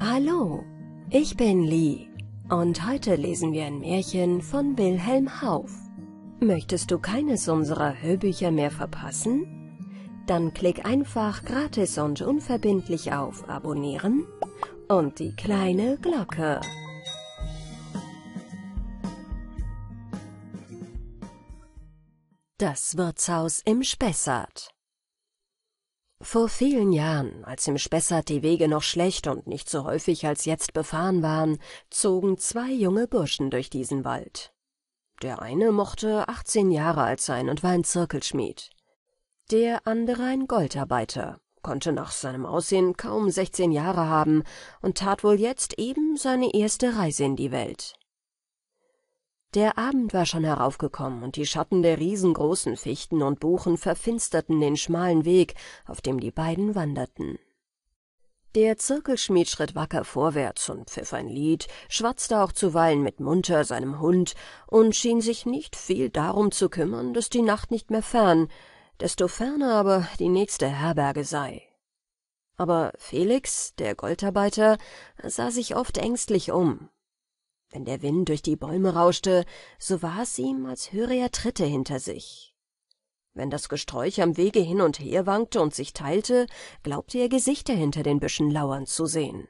Hallo, ich bin Lee und heute lesen wir ein Märchen von Wilhelm Hauf. Möchtest du keines unserer Hörbücher mehr verpassen? Dann klick einfach gratis und unverbindlich auf Abonnieren und die kleine Glocke. Das Wirtshaus im Spessart vor vielen Jahren, als im Spessart die Wege noch schlecht und nicht so häufig als jetzt befahren waren, zogen zwei junge Burschen durch diesen Wald. Der eine mochte achtzehn Jahre alt sein und war ein Zirkelschmied. Der andere ein Goldarbeiter, konnte nach seinem Aussehen kaum sechzehn Jahre haben und tat wohl jetzt eben seine erste Reise in die Welt der Abend war schon heraufgekommen, und die Schatten der riesengroßen Fichten und Buchen verfinsterten den schmalen Weg, auf dem die beiden wanderten. Der Zirkelschmied schritt wacker vorwärts und pfiff ein Lied, schwatzte auch zuweilen mit Munter seinem Hund und schien sich nicht viel darum zu kümmern, dass die Nacht nicht mehr fern, desto ferner aber die nächste Herberge sei. Aber Felix, der Goldarbeiter, sah sich oft ängstlich um, wenn der Wind durch die Bäume rauschte, so war es ihm, als höre er Tritte hinter sich. Wenn das Gesträuch am Wege hin und her wankte und sich teilte, glaubte er Gesichter hinter den Büschen lauern zu sehen.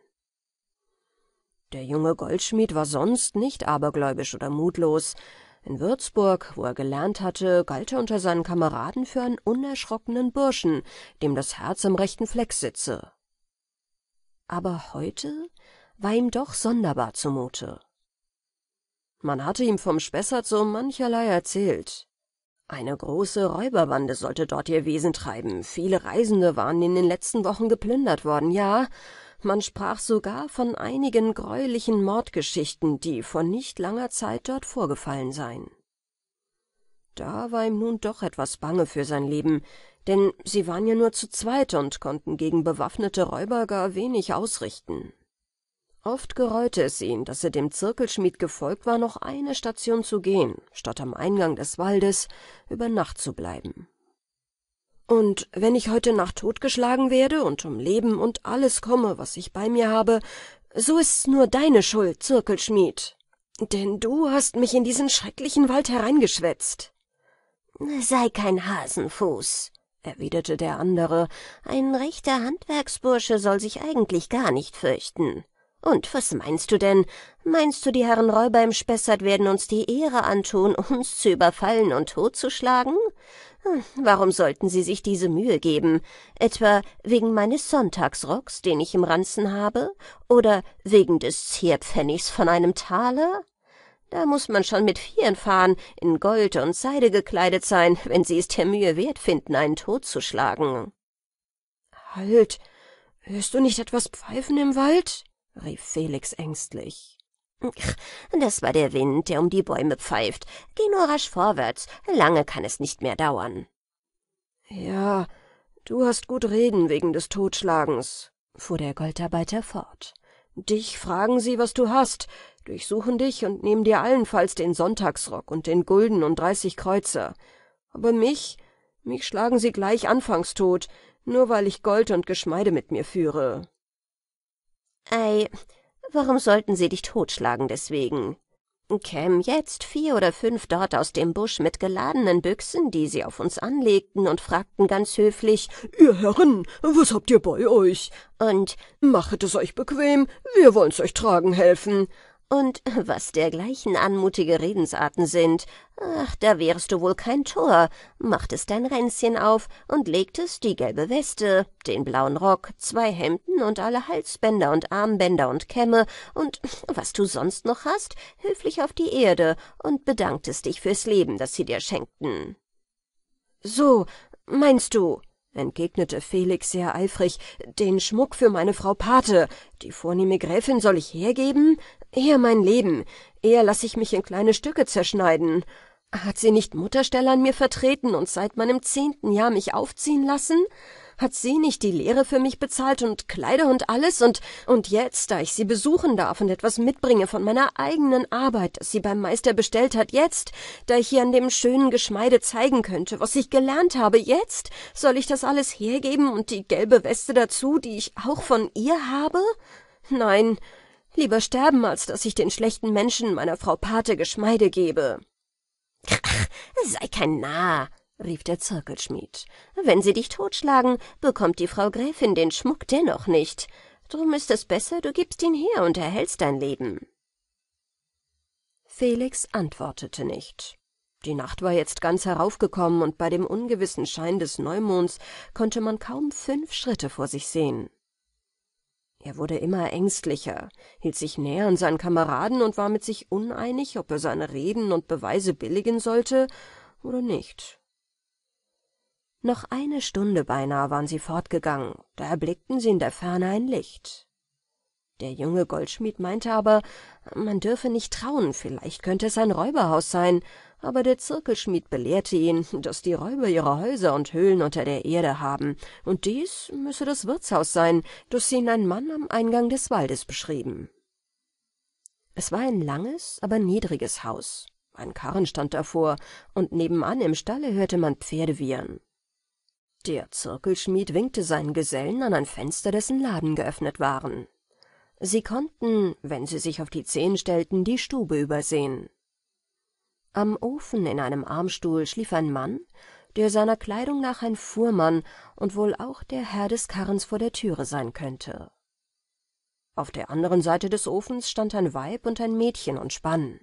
Der junge Goldschmied war sonst nicht abergläubisch oder mutlos. In Würzburg, wo er gelernt hatte, galt er unter seinen Kameraden für einen unerschrockenen Burschen, dem das Herz am rechten Fleck sitze. Aber heute war ihm doch sonderbar zumute. Man hatte ihm vom Spessart so mancherlei erzählt. Eine große Räuberbande sollte dort ihr Wesen treiben, viele Reisende waren in den letzten Wochen geplündert worden, ja, man sprach sogar von einigen greulichen Mordgeschichten, die vor nicht langer Zeit dort vorgefallen seien. Da war ihm nun doch etwas bange für sein Leben, denn sie waren ja nur zu zweit und konnten gegen bewaffnete Räuber gar wenig ausrichten. Oft gereute es ihn, dass er dem Zirkelschmied gefolgt war, noch eine Station zu gehen, statt am Eingang des Waldes über Nacht zu bleiben. Und wenn ich heute Nacht totgeschlagen werde und um Leben und alles komme, was ich bei mir habe, so ist's nur deine Schuld, Zirkelschmied. Denn du hast mich in diesen schrecklichen Wald hereingeschwätzt. Sei kein Hasenfuß, erwiderte der andere, ein rechter Handwerksbursche soll sich eigentlich gar nicht fürchten. Und was meinst du denn? Meinst du, die Herren Räuber im Spessart werden uns die Ehre antun, uns zu überfallen und totzuschlagen? Hm, warum sollten sie sich diese Mühe geben? Etwa wegen meines Sonntagsrocks, den ich im Ranzen habe? Oder wegen des Zierpfennigs von einem Taler? Da muss man schon mit Vieren fahren, in Gold und Seide gekleidet sein, wenn sie es der Mühe wert finden, einen totzuschlagen. Halt! Hörst du nicht etwas pfeifen im Wald? rief Felix ängstlich. Das war der Wind, der um die Bäume pfeift. Geh nur rasch vorwärts, lange kann es nicht mehr dauern. Ja, du hast gut reden wegen des Totschlagens, fuhr der Goldarbeiter fort. Dich fragen sie, was du hast, durchsuchen dich und nehmen dir allenfalls den Sonntagsrock und den Gulden und dreißig Kreuzer. Aber mich, mich schlagen sie gleich anfangs tot, nur weil ich Gold und Geschmeide mit mir führe. Ei, warum sollten sie dich totschlagen deswegen? Käm jetzt vier oder fünf dort aus dem Busch mit geladenen Büchsen, die sie auf uns anlegten, und fragten ganz höflich, »Ihr Herren, was habt ihr bei euch?« und »Machet es euch bequem, wir wollen's euch tragen helfen«, und was dergleichen anmutige Redensarten sind, ach, da wärest du wohl kein Tor, machtest dein Ränzchen auf und legtest die gelbe Weste, den blauen Rock, zwei Hemden und alle Halsbänder und Armbänder und Kämme und was du sonst noch hast, höflich auf die Erde und bedanktest dich fürs Leben, das sie dir schenkten. So, meinst du, entgegnete Felix sehr eifrig, den Schmuck für meine Frau Pate. Die vornehme Gräfin soll ich hergeben? Eher mein Leben. Eher lasse ich mich in kleine Stücke zerschneiden. Hat sie nicht Mutterstelle an mir vertreten und seit meinem zehnten Jahr mich aufziehen lassen? Hat sie nicht die Lehre für mich bezahlt und Kleider und alles und, und jetzt, da ich sie besuchen darf und etwas mitbringe von meiner eigenen Arbeit, das sie beim Meister bestellt hat, jetzt, da ich ihr an dem schönen Geschmeide zeigen könnte, was ich gelernt habe, jetzt, soll ich das alles hergeben und die gelbe Weste dazu, die ich auch von ihr habe? Nein, lieber sterben, als dass ich den schlechten Menschen meiner Frau Pate Geschmeide gebe. Ach, sei kein Narr, rief der Zirkelschmied. Wenn sie dich totschlagen, bekommt die Frau Gräfin den Schmuck dennoch nicht. Drum ist es besser, du gibst ihn her und erhältst dein Leben. Felix antwortete nicht. Die Nacht war jetzt ganz heraufgekommen, und bei dem ungewissen Schein des Neumonds konnte man kaum fünf Schritte vor sich sehen. Er wurde immer ängstlicher, hielt sich näher an seinen Kameraden und war mit sich uneinig, ob er seine Reden und Beweise billigen sollte oder nicht. Noch eine Stunde beinahe waren sie fortgegangen, da erblickten sie in der Ferne ein Licht. Der junge Goldschmied meinte aber, man dürfe nicht trauen, vielleicht könnte es ein Räuberhaus sein, aber der Zirkelschmied belehrte ihn, dass die Räuber ihre Häuser und Höhlen unter der Erde haben, und dies müsse das Wirtshaus sein, das ihn ein Mann am Eingang des Waldes beschrieben. Es war ein langes, aber niedriges Haus. Ein Karren stand davor, und nebenan im Stalle hörte man Pferde wiehern der zirkelschmied winkte seinen gesellen an ein fenster dessen laden geöffnet waren sie konnten wenn sie sich auf die zehen stellten die stube übersehen am ofen in einem armstuhl schlief ein mann der seiner kleidung nach ein fuhrmann und wohl auch der herr des karrens vor der türe sein könnte auf der anderen seite des ofens stand ein weib und ein mädchen und spann.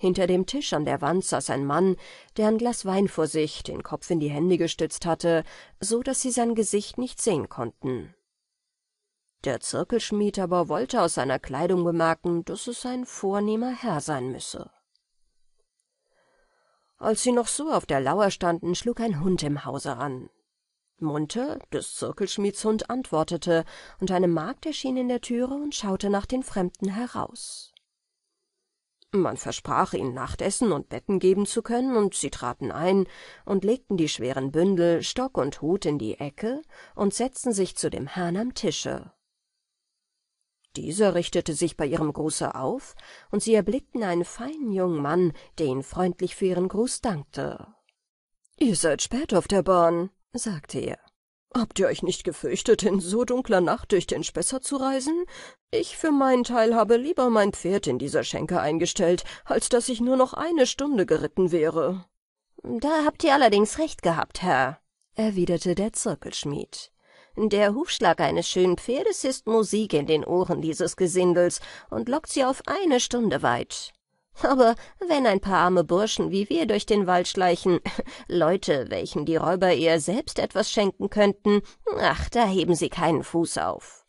Hinter dem Tisch an der Wand saß ein Mann, der ein Glas Wein vor sich, den Kopf in die Hände gestützt hatte, so dass sie sein Gesicht nicht sehen konnten. Der Zirkelschmied aber wollte aus seiner Kleidung bemerken, dass es ein vornehmer Herr sein müsse. Als sie noch so auf der Lauer standen, schlug ein Hund im Hause an. Munter, des Zirkelschmieds Hund, antwortete, und eine Magd erschien in der Türe und schaute nach den Fremden heraus man versprach ihnen nachtessen und betten geben zu können und sie traten ein und legten die schweren bündel stock und hut in die ecke und setzten sich zu dem herrn am tische dieser richtete sich bei ihrem gruße auf und sie erblickten einen feinen jungen mann der ihnen freundlich für ihren gruß dankte ihr seid spät auf der bahn sagte er Habt ihr euch nicht gefürchtet, in so dunkler Nacht durch den Spessart zu reisen? Ich für meinen Teil habe lieber mein Pferd in dieser Schenke eingestellt, als dass ich nur noch eine Stunde geritten wäre. Da habt ihr allerdings recht gehabt, Herr, erwiderte der Zirkelschmied. Der Hufschlag eines schönen Pferdes ist Musik in den Ohren dieses Gesindels und lockt sie auf eine Stunde weit. Aber wenn ein paar arme Burschen wie wir durch den Wald schleichen, Leute, welchen die Räuber eher selbst etwas schenken könnten, ach, da heben sie keinen Fuß auf.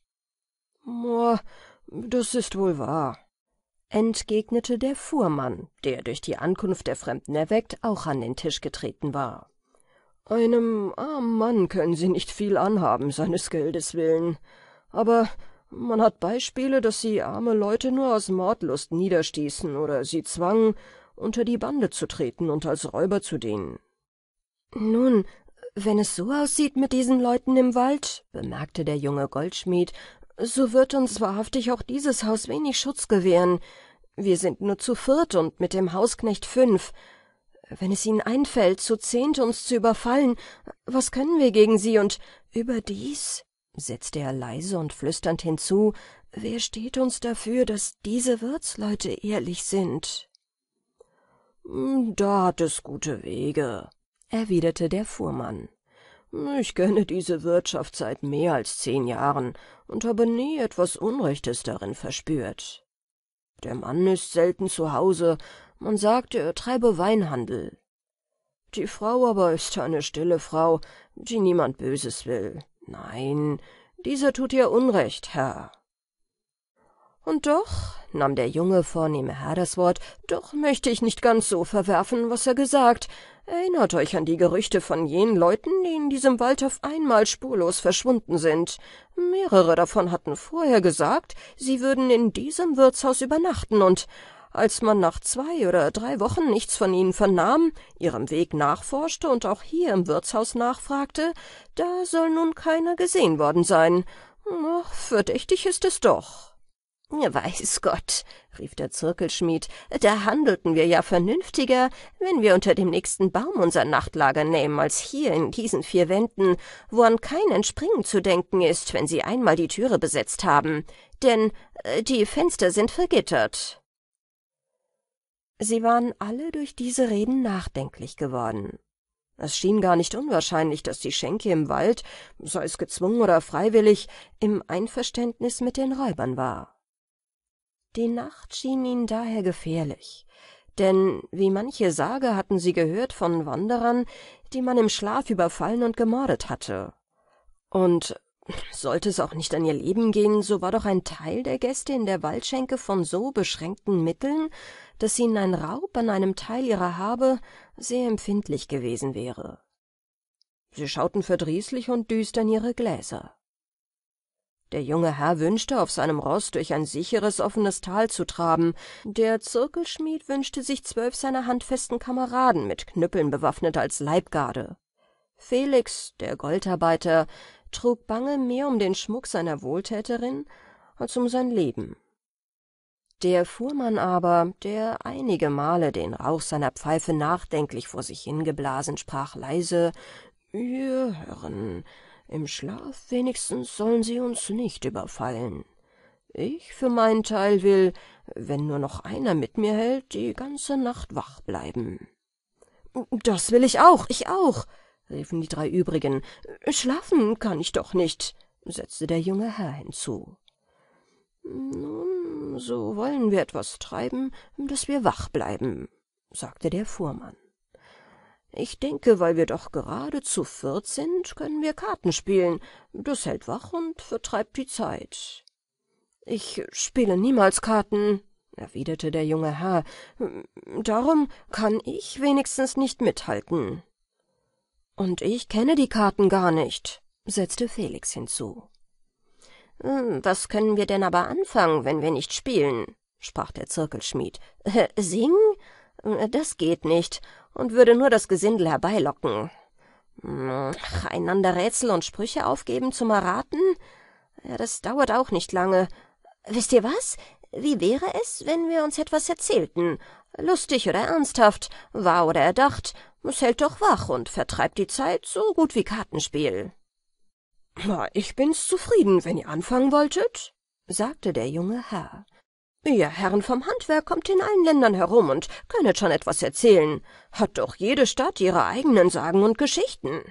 Moa, das ist wohl wahr, entgegnete der Fuhrmann, der durch die Ankunft der Fremden erweckt auch an den Tisch getreten war. Einem armen Mann können sie nicht viel anhaben, seines Geldes willen. Aber man hat Beispiele, dass sie arme Leute nur aus Mordlust niederstießen oder sie zwangen, unter die Bande zu treten und als Räuber zu dienen. Nun, wenn es so aussieht mit diesen Leuten im Wald, bemerkte der junge Goldschmied, so wird uns wahrhaftig auch dieses Haus wenig Schutz gewähren. Wir sind nur zu viert und mit dem Hausknecht fünf. Wenn es ihnen einfällt, zu zehnt uns zu überfallen, was können wir gegen sie und überdies? setzte er leise und flüsternd hinzu, wer steht uns dafür, dass diese Wirtsleute ehrlich sind? Hm, da hat es gute Wege, erwiderte der Fuhrmann. Hm, ich kenne diese Wirtschaft seit mehr als zehn Jahren und habe nie etwas Unrechtes darin verspürt. Der Mann ist selten zu Hause, man sagt, er treibe Weinhandel. Die Frau aber ist eine stille Frau, die niemand Böses will nein dieser tut ihr unrecht herr und doch nahm der junge vornehme herr das wort doch möchte ich nicht ganz so verwerfen was er gesagt erinnert euch an die gerüchte von jenen leuten die in diesem wald auf einmal spurlos verschwunden sind mehrere davon hatten vorher gesagt sie würden in diesem wirtshaus übernachten und als man nach zwei oder drei Wochen nichts von ihnen vernahm, ihrem Weg nachforschte und auch hier im Wirtshaus nachfragte, da soll nun keiner gesehen worden sein. Ach, verdächtig ist es doch. Weiß Gott, rief der Zirkelschmied, da handelten wir ja vernünftiger, wenn wir unter dem nächsten Baum unser Nachtlager nähmen, als hier in diesen vier Wänden, wo an kein Entspringen zu denken ist, wenn sie einmal die Türe besetzt haben. Denn äh, die Fenster sind vergittert sie waren alle durch diese reden nachdenklich geworden es schien gar nicht unwahrscheinlich daß die schenke im wald sei es gezwungen oder freiwillig im einverständnis mit den räubern war die nacht schien ihnen daher gefährlich denn wie manche sage hatten sie gehört von wanderern die man im schlaf überfallen und gemordet hatte und sollte es auch nicht an ihr leben gehen so war doch ein teil der gäste in der waldschenke von so beschränkten mitteln dass ihnen ein raub an einem teil ihrer habe sehr empfindlich gewesen wäre sie schauten verdrießlich und düster in ihre gläser der junge herr wünschte auf seinem Ross durch ein sicheres offenes tal zu traben der zirkelschmied wünschte sich zwölf seiner handfesten kameraden mit knüppeln bewaffnet als leibgarde felix der goldarbeiter trug bange mehr um den schmuck seiner wohltäterin als um sein leben der fuhrmann aber der einige male den rauch seiner pfeife nachdenklich vor sich hingeblasen sprach leise wir herren im schlaf wenigstens sollen sie uns nicht überfallen ich für meinen teil will wenn nur noch einer mit mir hält die ganze nacht wach bleiben das will ich auch ich auch riefen die drei übrigen schlafen kann ich doch nicht setzte der junge herr hinzu nun, so wollen wir etwas treiben, dass wir wach bleiben, sagte der Fuhrmann. Ich denke, weil wir doch gerade zu viert sind, können wir Karten spielen. Das hält wach und vertreibt die Zeit. Ich spiele niemals Karten, erwiderte der junge Herr. Darum kann ich wenigstens nicht mithalten. Und ich kenne die Karten gar nicht, setzte Felix hinzu. Hm, was können wir denn aber anfangen, wenn wir nicht spielen? sprach der Zirkelschmied. Äh, singen? Äh, das geht nicht und würde nur das Gesindel herbeilocken. Ach, hm, einander Rätsel und Sprüche aufgeben zum Erraten? Ja, das dauert auch nicht lange. Wisst ihr was? Wie wäre es, wenn wir uns etwas erzählten? Lustig oder ernsthaft, wahr oder erdacht, es hält doch wach und vertreibt die Zeit so gut wie Kartenspiel. Na, ich bin's zufrieden, wenn ihr anfangen wolltet, sagte der junge Herr. Ihr Herren vom Handwerk kommt in allen Ländern herum und könnet schon etwas erzählen. Hat doch jede Stadt ihre eigenen Sagen und Geschichten.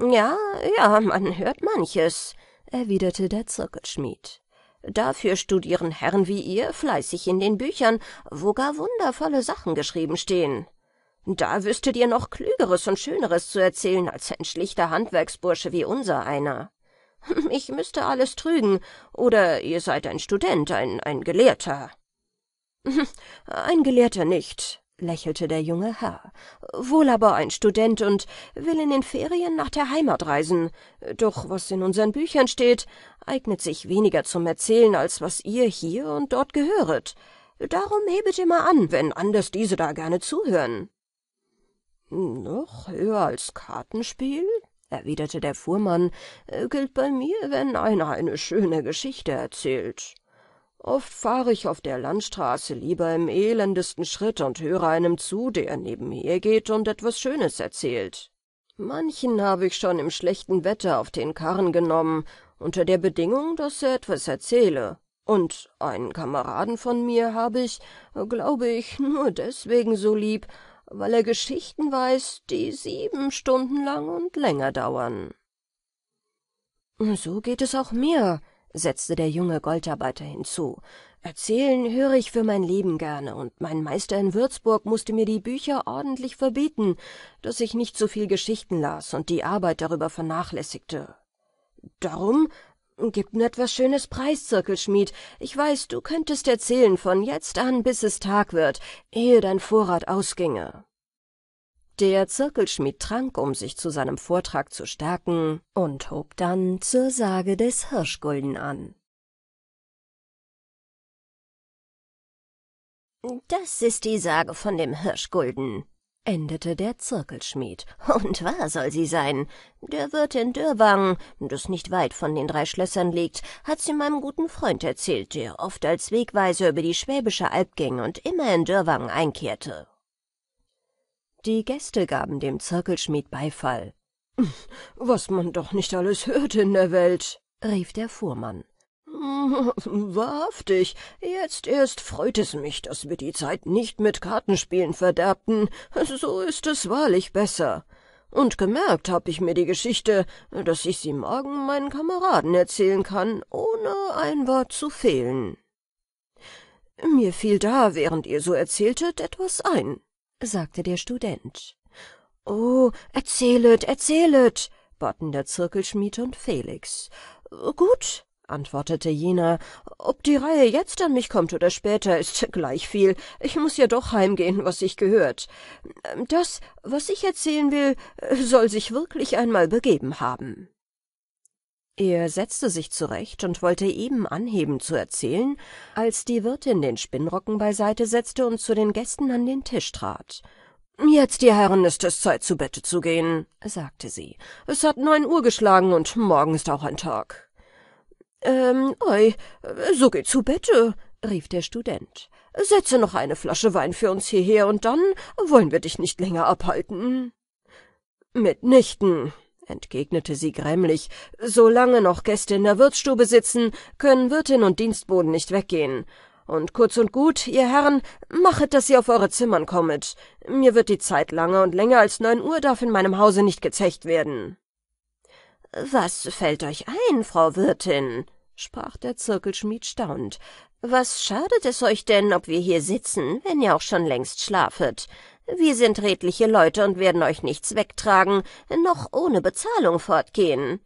Ja, ja, man hört manches, erwiderte der Zirkelschmied. Dafür studieren Herren wie ihr fleißig in den Büchern, wo gar wundervolle Sachen geschrieben stehen. Da wüsstet ihr noch Klügeres und Schöneres zu erzählen als ein schlichter Handwerksbursche wie unser einer. Ich müsste alles trügen, oder ihr seid ein Student, ein, ein Gelehrter. Ein Gelehrter nicht, lächelte der junge Herr, wohl aber ein Student und will in den Ferien nach der Heimat reisen. Doch was in unseren Büchern steht, eignet sich weniger zum Erzählen, als was ihr hier und dort gehöret. Darum hebet immer an, wenn anders diese da gerne zuhören. »Noch höher als Kartenspiel«, erwiderte der Fuhrmann, äh, »gilt bei mir, wenn einer eine schöne Geschichte erzählt. Oft fahre ich auf der Landstraße lieber im elendesten Schritt und höre einem zu, der nebenher geht und etwas Schönes erzählt. Manchen habe ich schon im schlechten Wetter auf den Karren genommen, unter der Bedingung, dass er etwas erzähle. Und einen Kameraden von mir habe ich, äh, glaube ich, nur deswegen so lieb, weil er Geschichten weiß, die sieben Stunden lang und länger dauern. So geht es auch mir, setzte der junge Goldarbeiter hinzu. Erzählen höre ich für mein Leben gerne, und mein Meister in Würzburg musste mir die Bücher ordentlich verbieten, dass ich nicht so viel Geschichten las und die Arbeit darüber vernachlässigte. Darum Gib nur etwas Schönes preis, Zirkelschmied. Ich weiß, du könntest erzählen von jetzt an, bis es Tag wird, ehe dein Vorrat ausginge. Der Zirkelschmied trank, um sich zu seinem Vortrag zu stärken, und hob dann zur Sage des Hirschgulden an. Das ist die Sage von dem Hirschgulden, endete der Zirkelschmied. Und wahr soll sie sein. Der Wirt in Dürrwangen, das nicht weit von den drei Schlössern liegt, hat sie meinem guten Freund erzählt, der oft als Wegweiser über die Schwäbische Alb ging und immer in Dürrwangen einkehrte. Die Gäste gaben dem Zirkelschmied Beifall. Hm, was man doch nicht alles hört in der Welt, rief der Fuhrmann. wahrhaftig jetzt erst freut es mich daß wir die zeit nicht mit kartenspielen verderbten so ist es wahrlich besser und gemerkt habe ich mir die geschichte daß ich sie morgen meinen kameraden erzählen kann ohne ein wort zu fehlen mir fiel da während ihr so erzähltet etwas ein sagte der student »Oh, erzählet erzählet baten der zirkelschmied und felix gut antwortete jener. Ob die Reihe jetzt an mich kommt oder später, ist gleich viel. Ich muss ja doch heimgehen, was sich gehört. Das, was ich erzählen will, soll sich wirklich einmal begeben haben. Er setzte sich zurecht und wollte eben anheben zu erzählen, als die Wirtin den Spinnrocken beiseite setzte und zu den Gästen an den Tisch trat. »Jetzt, ihr Herren, ist es Zeit, zu Bette zu gehen«, sagte sie. »Es hat neun Uhr geschlagen und morgen ist auch ein Tag.« ähm, oi, so geh zu Bette, rief der Student. Setze noch eine Flasche Wein für uns hierher und dann wollen wir dich nicht länger abhalten. Mitnichten, entgegnete sie grämlich. Solange noch Gäste in der Wirtsstube sitzen, können Wirtin und Dienstboden nicht weggehen. Und kurz und gut, ihr Herren, machet, dass ihr auf eure Zimmern kommet. Mir wird die Zeit lange und länger als neun Uhr darf in meinem Hause nicht gezecht werden. »Was fällt euch ein, Frau Wirtin?« sprach der Zirkelschmied staunend. »Was schadet es euch denn, ob wir hier sitzen, wenn ihr auch schon längst schlafet? Wir sind redliche Leute und werden euch nichts wegtragen, noch ohne Bezahlung fortgehen.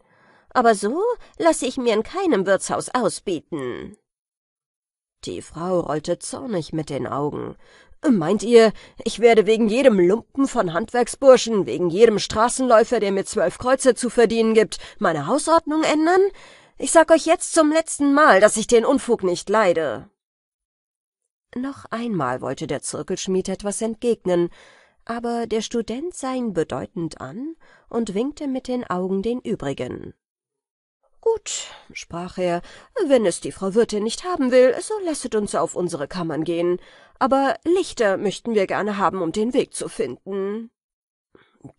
Aber so lasse ich mir in keinem Wirtshaus ausbieten.« die Frau rollte zornig mit den Augen. Meint ihr, ich werde wegen jedem Lumpen von Handwerksburschen, wegen jedem Straßenläufer, der mir zwölf Kreuze zu verdienen gibt, meine Hausordnung ändern? Ich sag euch jetzt zum letzten Mal, dass ich den Unfug nicht leide. Noch einmal wollte der Zirkelschmied etwas entgegnen, aber der Student sah ihn bedeutend an und winkte mit den Augen den übrigen. »Gut«, sprach er, »wenn es die Frau Wirtin nicht haben will, so lasset uns auf unsere Kammern gehen. Aber Lichter möchten wir gerne haben, um den Weg zu finden.«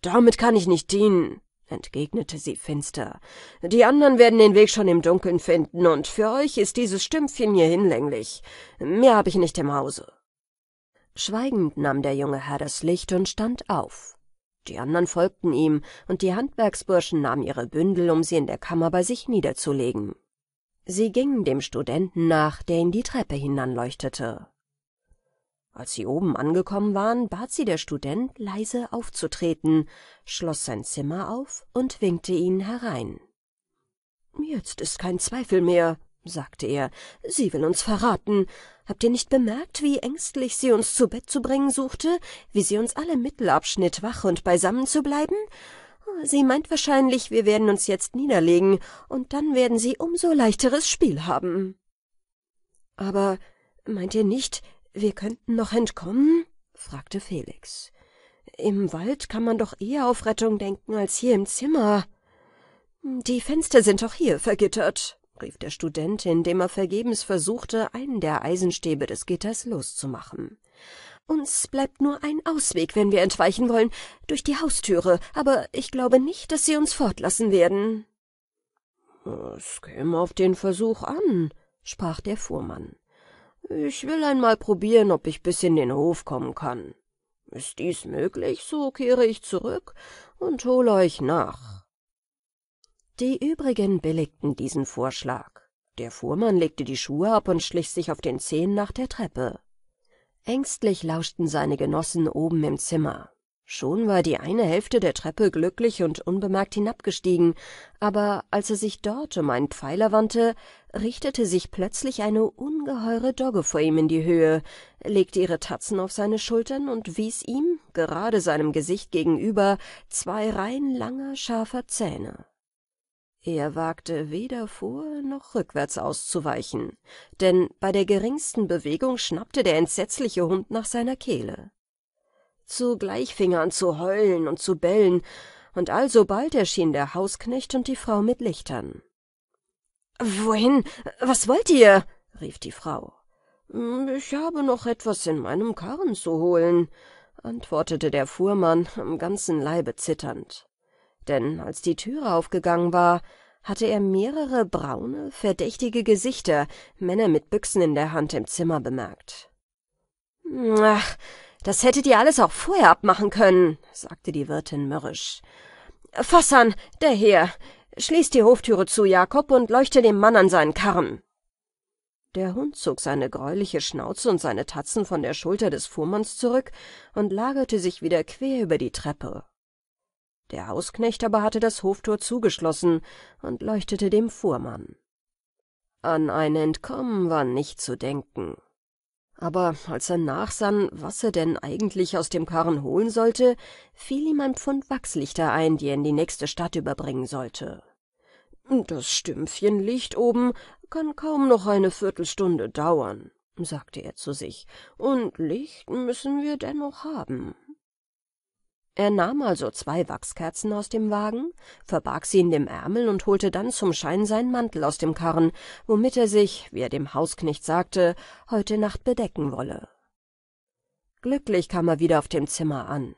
»Damit kann ich nicht dienen«, entgegnete sie finster. »Die anderen werden den Weg schon im Dunkeln finden, und für euch ist dieses Stümpfchen hier hinlänglich. Mehr habe ich nicht im Hause.« Schweigend nahm der junge Herr das Licht und stand auf die anderen folgten ihm, und die Handwerksburschen nahmen ihre Bündel, um sie in der Kammer bei sich niederzulegen. Sie gingen dem Studenten nach, der ihnen die Treppe hinanleuchtete. Als sie oben angekommen waren, bat sie der Student, leise aufzutreten, schloss sein Zimmer auf und winkte ihnen herein. »Jetzt ist kein Zweifel mehr«, sagte er, »sie will uns verraten. Habt ihr nicht bemerkt, wie ängstlich sie uns zu Bett zu bringen suchte, wie sie uns alle Mittel abschnitt, wach und beisammen zu bleiben? Oh, sie meint wahrscheinlich, wir werden uns jetzt niederlegen, und dann werden sie umso leichteres Spiel haben. Aber meint ihr nicht, wir könnten noch entkommen? fragte Felix. Im Wald kann man doch eher auf Rettung denken als hier im Zimmer. Die Fenster sind doch hier vergittert rief der student indem er vergebens versuchte einen der eisenstäbe des gitters loszumachen uns bleibt nur ein ausweg wenn wir entweichen wollen durch die haustüre aber ich glaube nicht daß sie uns fortlassen werden es käme auf den versuch an sprach der fuhrmann ich will einmal probieren ob ich bis in den hof kommen kann ist dies möglich so kehre ich zurück und hole euch nach die übrigen billigten diesen vorschlag der fuhrmann legte die schuhe ab und schlich sich auf den zehen nach der treppe ängstlich lauschten seine genossen oben im zimmer schon war die eine hälfte der treppe glücklich und unbemerkt hinabgestiegen aber als er sich dort um einen pfeiler wandte richtete sich plötzlich eine ungeheure dogge vor ihm in die höhe legte ihre tatzen auf seine schultern und wies ihm gerade seinem gesicht gegenüber zwei reihen langer scharfer zähne er wagte weder vor noch rückwärts auszuweichen, denn bei der geringsten Bewegung schnappte der entsetzliche Hund nach seiner Kehle. Zugleich fing er an zu heulen und zu bellen, und alsobald erschien der Hausknecht und die Frau mit Lichtern. Wohin? Was wollt ihr? rief die Frau. Ich habe noch etwas in meinem Karren zu holen, antwortete der Fuhrmann, am ganzen Leibe zitternd denn als die Türe aufgegangen war, hatte er mehrere braune, verdächtige Gesichter, Männer mit Büchsen in der Hand, im Zimmer bemerkt. Ach, das hättet ihr alles auch vorher abmachen können, sagte die Wirtin mürrisch. Fassan, der hier, schließ die Hoftüre zu, Jakob, und leuchte dem Mann an seinen Karren. Der Hund zog seine gräuliche Schnauze und seine Tatzen von der Schulter des Fuhrmanns zurück und lagerte sich wieder quer über die Treppe. Der Hausknecht aber hatte das Hoftor zugeschlossen und leuchtete dem Fuhrmann. An ein Entkommen war nicht zu denken. Aber als er nachsann, was er denn eigentlich aus dem Karren holen sollte, fiel ihm ein Pfund Wachslichter ein, die er in die nächste Stadt überbringen sollte. Das Stümpfchen Licht oben kann kaum noch eine Viertelstunde dauern, sagte er zu sich, und Licht müssen wir dennoch haben er nahm also zwei wachskerzen aus dem wagen verbarg sie in dem ärmel und holte dann zum schein seinen mantel aus dem karren womit er sich wie er dem hausknecht sagte heute nacht bedecken wolle glücklich kam er wieder auf dem zimmer an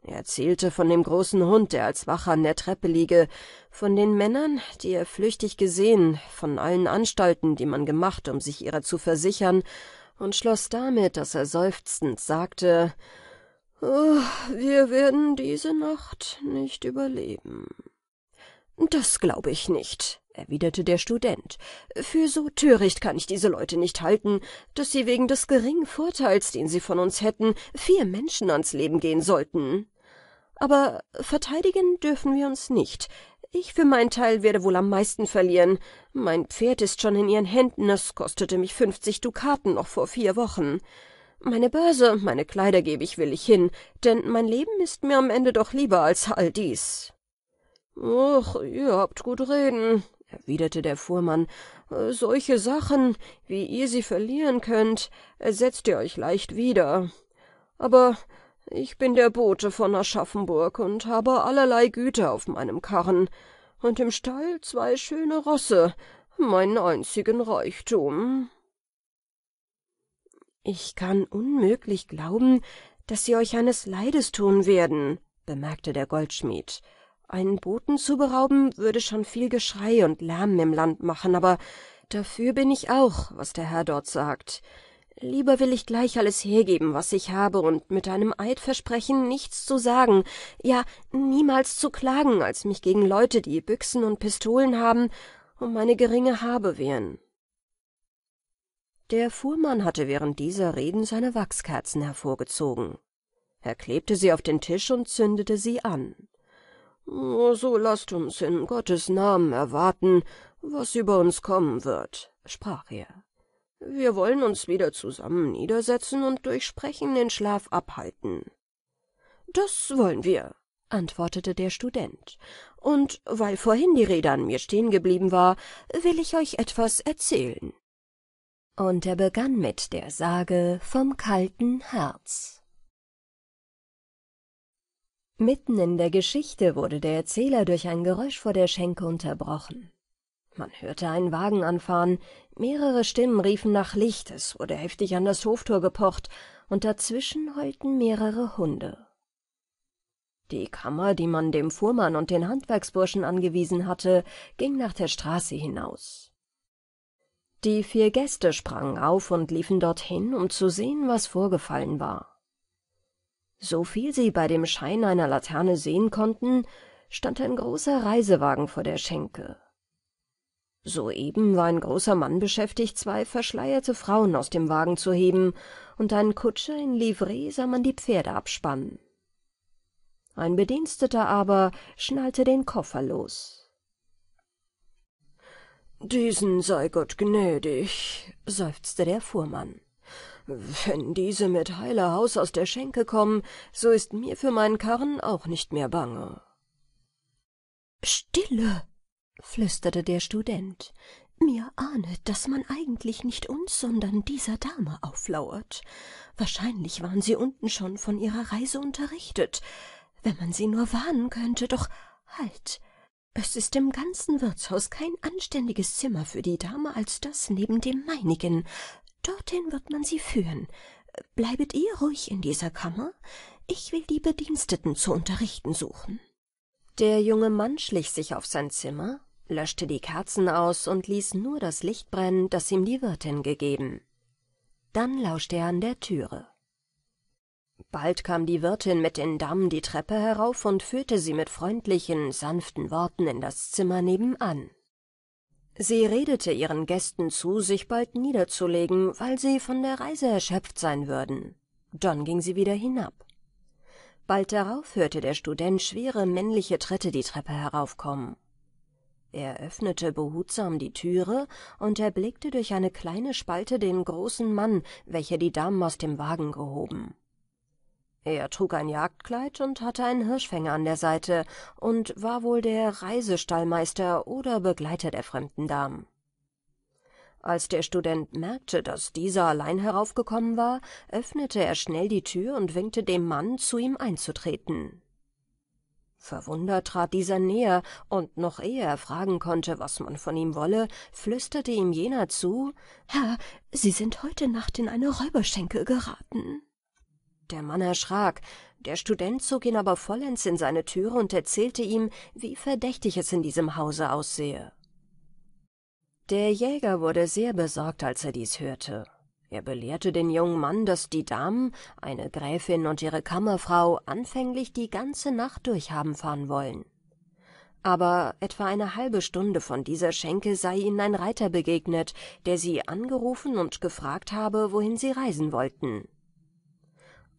er erzählte von dem großen hund der als Wacher an der treppe liege von den männern die er flüchtig gesehen von allen anstalten die man gemacht um sich ihrer zu versichern und schloß damit daß er seufzend sagte Oh, wir werden diese Nacht nicht überleben. Das glaube ich nicht, erwiderte der Student. Für so töricht kann ich diese Leute nicht halten, dass sie wegen des geringen Vorteils, den sie von uns hätten, vier Menschen ans Leben gehen sollten. Aber verteidigen dürfen wir uns nicht. Ich für meinen Teil werde wohl am meisten verlieren. Mein Pferd ist schon in ihren Händen, es kostete mich fünfzig Dukaten noch vor vier Wochen. Meine Börse, meine Kleider gebe ich willig hin, denn mein Leben ist mir am Ende doch lieber als all dies. Och, ihr habt gut reden, erwiderte der Fuhrmann. Solche Sachen, wie ihr sie verlieren könnt, ersetzt ihr euch leicht wieder. Aber ich bin der Bote von Aschaffenburg und habe allerlei Güter auf meinem Karren und im Stall zwei schöne Rosse, meinen einzigen Reichtum ich kann unmöglich glauben daß sie euch eines leides tun werden bemerkte der goldschmied einen boten zu berauben würde schon viel geschrei und lärmen im land machen aber dafür bin ich auch was der herr dort sagt lieber will ich gleich alles hergeben was ich habe und mit einem eid versprechen nichts zu sagen ja niemals zu klagen als mich gegen leute die büchsen und pistolen haben um meine geringe habe wehren der fuhrmann hatte während dieser reden seine wachskerzen hervorgezogen er klebte sie auf den tisch und zündete sie an so laßt uns in gottes namen erwarten was über uns kommen wird sprach er wir wollen uns wieder zusammen niedersetzen und durch sprechen den schlaf abhalten das wollen wir antwortete der student und weil vorhin die rede an mir stehen geblieben war will ich euch etwas erzählen und er begann mit der Sage vom kalten Herz. Mitten in der Geschichte wurde der Erzähler durch ein Geräusch vor der Schenke unterbrochen. Man hörte einen Wagen anfahren, mehrere Stimmen riefen nach Licht, es wurde heftig an das Hoftor gepocht, und dazwischen heulten mehrere Hunde. Die Kammer, die man dem Fuhrmann und den Handwerksburschen angewiesen hatte, ging nach der Straße hinaus die vier Gäste sprangen auf und liefen dorthin, um zu sehen, was vorgefallen war. So viel sie bei dem Schein einer Laterne sehen konnten, stand ein großer Reisewagen vor der Schenke. Soeben war ein großer Mann beschäftigt, zwei verschleierte Frauen aus dem Wagen zu heben, und einen Kutscher in Livree sah man die Pferde abspannen. Ein Bediensteter aber schnallte den Koffer los diesen sei gott gnädig seufzte der fuhrmann wenn diese mit heiler haus aus der schenke kommen so ist mir für meinen karren auch nicht mehr bange stille flüsterte der student mir ahnet daß man eigentlich nicht uns sondern dieser dame auflauert wahrscheinlich waren sie unten schon von ihrer reise unterrichtet wenn man sie nur warnen könnte doch halt es ist im ganzen wirtshaus kein anständiges zimmer für die dame als das neben dem meinigen dorthin wird man sie führen bleibet ihr ruhig in dieser kammer ich will die bediensteten zu unterrichten suchen der junge mann schlich sich auf sein zimmer löschte die kerzen aus und ließ nur das licht brennen das ihm die wirtin gegeben dann lauschte er an der türe bald kam die wirtin mit den damen die treppe herauf und führte sie mit freundlichen sanften worten in das zimmer nebenan sie redete ihren gästen zu sich bald niederzulegen weil sie von der reise erschöpft sein würden dann ging sie wieder hinab bald darauf hörte der student schwere männliche tritte die treppe heraufkommen er öffnete behutsam die türe und erblickte durch eine kleine spalte den großen mann welcher die damen aus dem wagen gehoben er trug ein jagdkleid und hatte einen hirschfänger an der seite und war wohl der reisestallmeister oder begleiter der fremden damen als der student merkte daß dieser allein heraufgekommen war öffnete er schnell die tür und winkte dem mann zu ihm einzutreten verwundert trat dieser näher und noch ehe er fragen konnte was man von ihm wolle flüsterte ihm jener zu herr sie sind heute nacht in eine Räuberschenkel geraten der Mann erschrak, der Student zog ihn aber vollends in seine Türe und erzählte ihm, wie verdächtig es in diesem Hause aussehe. Der Jäger wurde sehr besorgt, als er dies hörte. Er belehrte den jungen Mann, dass die Damen, eine Gräfin und ihre Kammerfrau, anfänglich die ganze Nacht durch haben fahren wollen. Aber etwa eine halbe Stunde von dieser Schenke sei ihnen ein Reiter begegnet, der sie angerufen und gefragt habe, wohin sie reisen wollten.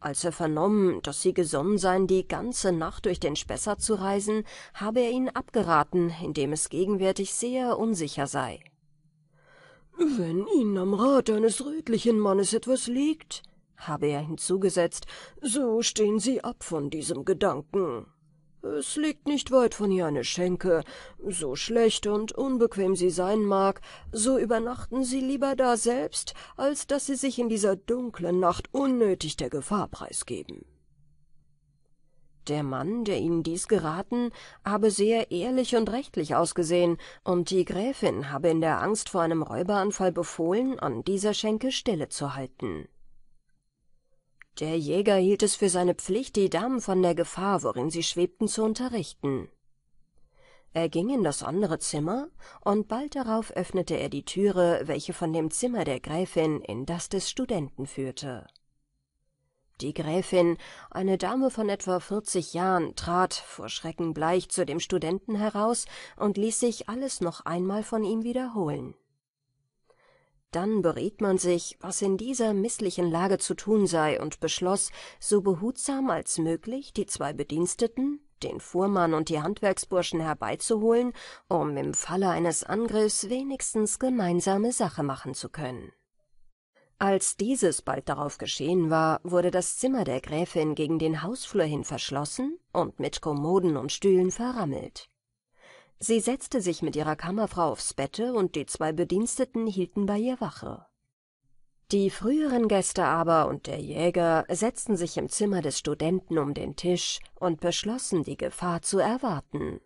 Als er vernommen, dass sie gesonnen seien, die ganze Nacht durch den Spessart zu reisen, habe er ihn abgeraten, indem es gegenwärtig sehr unsicher sei. Wenn Ihnen am Rat eines rötlichen Mannes etwas liegt, habe er hinzugesetzt, so stehen Sie ab von diesem Gedanken es liegt nicht weit von hier eine Schenke. So schlecht und unbequem sie sein mag, so übernachten sie lieber daselbst, als dass sie sich in dieser dunklen Nacht unnötig der Gefahr preisgeben. Der Mann, der ihnen dies geraten, habe sehr ehrlich und rechtlich ausgesehen, und die Gräfin habe in der Angst vor einem Räuberanfall befohlen, an dieser Schenke Stille zu halten. Der Jäger hielt es für seine Pflicht, die Damen von der Gefahr, worin sie schwebten, zu unterrichten. Er ging in das andere Zimmer, und bald darauf öffnete er die Türe, welche von dem Zimmer der Gräfin in das des Studenten führte. Die Gräfin, eine Dame von etwa vierzig Jahren, trat, vor Schrecken bleich, zu dem Studenten heraus und ließ sich alles noch einmal von ihm wiederholen dann beriet man sich was in dieser mißlichen lage zu tun sei und beschloß so behutsam als möglich die zwei bediensteten den fuhrmann und die handwerksburschen herbeizuholen um im falle eines angriffs wenigstens gemeinsame sache machen zu können als dieses bald darauf geschehen war wurde das zimmer der gräfin gegen den hausflur hin verschlossen und mit kommoden und stühlen verrammelt Sie setzte sich mit ihrer Kammerfrau aufs Bette, und die zwei Bediensteten hielten bei ihr Wache. Die früheren Gäste aber und der Jäger setzten sich im Zimmer des Studenten um den Tisch und beschlossen, die Gefahr zu erwarten.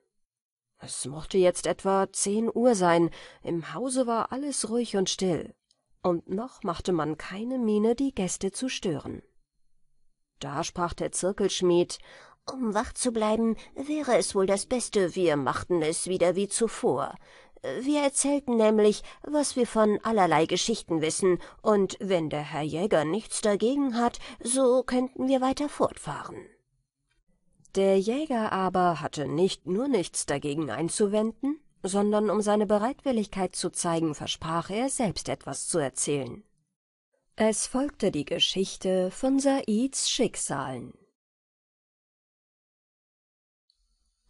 Es mochte jetzt etwa zehn Uhr sein, im Hause war alles ruhig und still, und noch machte man keine Miene, die Gäste zu stören. Da sprach der Zirkelschmied um wach zu bleiben, wäre es wohl das Beste, wir machten es wieder wie zuvor. Wir erzählten nämlich, was wir von allerlei Geschichten wissen, und wenn der Herr Jäger nichts dagegen hat, so könnten wir weiter fortfahren. Der Jäger aber hatte nicht nur nichts dagegen einzuwenden, sondern um seine Bereitwilligkeit zu zeigen, versprach er, selbst etwas zu erzählen. Es folgte die Geschichte von Saids Schicksalen.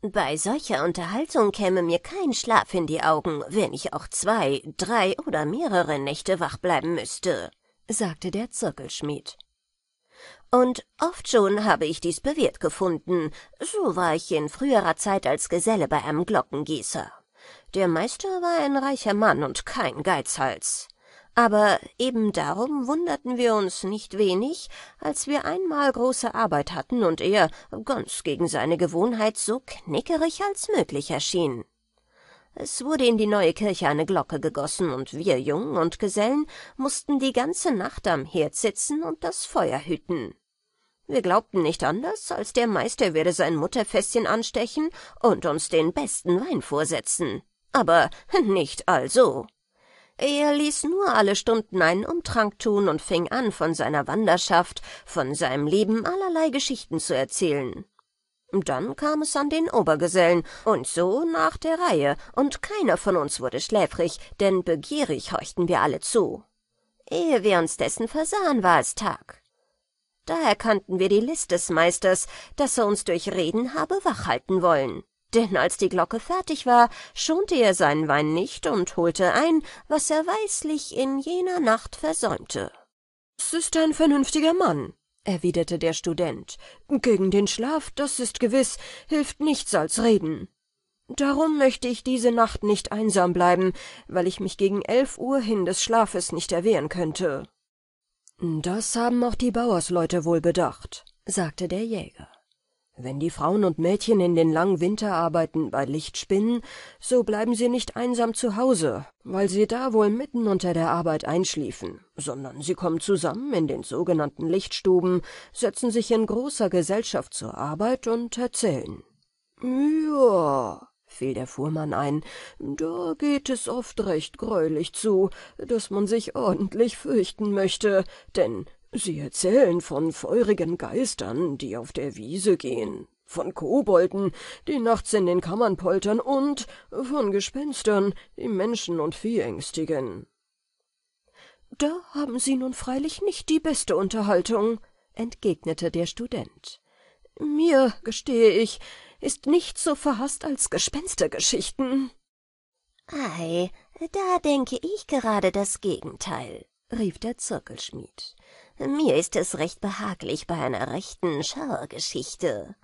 Bei solcher Unterhaltung käme mir kein Schlaf in die Augen, wenn ich auch zwei, drei oder mehrere Nächte wach bleiben müsste, sagte der Zirkelschmied. Und oft schon habe ich dies bewährt gefunden, so war ich in früherer Zeit als Geselle bei einem Glockengießer. Der Meister war ein reicher Mann und kein Geizhals aber eben darum wunderten wir uns nicht wenig, als wir einmal große Arbeit hatten und er, ganz gegen seine Gewohnheit, so knickerig als möglich erschien. Es wurde in die neue Kirche eine Glocke gegossen, und wir Jungen und Gesellen mussten die ganze Nacht am Herd sitzen und das Feuer hüten. Wir glaubten nicht anders, als der Meister werde sein Mutterfässchen anstechen und uns den besten Wein vorsetzen. Aber nicht also. Er ließ nur alle Stunden einen Umtrank tun und fing an, von seiner Wanderschaft, von seinem Leben allerlei Geschichten zu erzählen. Dann kam es an den Obergesellen, und so nach der Reihe, und keiner von uns wurde schläfrig, denn begierig horchten wir alle zu. Ehe wir uns dessen versahen, war es Tag. Da erkannten wir die List des Meisters, dass er uns durch Reden habe wachhalten wollen denn als die Glocke fertig war, schonte er seinen Wein nicht und holte ein, was er weislich in jener Nacht versäumte. »Es ist ein vernünftiger Mann«, erwiderte der Student. »Gegen den Schlaf, das ist gewiß, hilft nichts als Reden. Darum möchte ich diese Nacht nicht einsam bleiben, weil ich mich gegen elf Uhr hin des Schlafes nicht erwehren könnte.« »Das haben auch die Bauersleute wohl bedacht«, sagte der Jäger. Wenn die Frauen und Mädchen in den langen Winterarbeiten bei Licht spinnen, so bleiben sie nicht einsam zu Hause, weil sie da wohl mitten unter der Arbeit einschliefen, sondern sie kommen zusammen in den sogenannten Lichtstuben, setzen sich in großer Gesellschaft zur Arbeit und erzählen. Ja, fiel der Fuhrmann ein, da geht es oft recht greulich zu, dass man sich ordentlich fürchten möchte, denn sie erzählen von feurigen geistern die auf der wiese gehen von kobolden die nachts in den kammern poltern und von gespenstern die menschen und vieh ängstigen da haben sie nun freilich nicht die beste unterhaltung entgegnete der student mir gestehe ich ist nichts so verhaßt als gespenstergeschichten ei da denke ich gerade das gegenteil rief der zirkelschmied mir ist es recht behaglich bei einer rechten Schauergeschichte.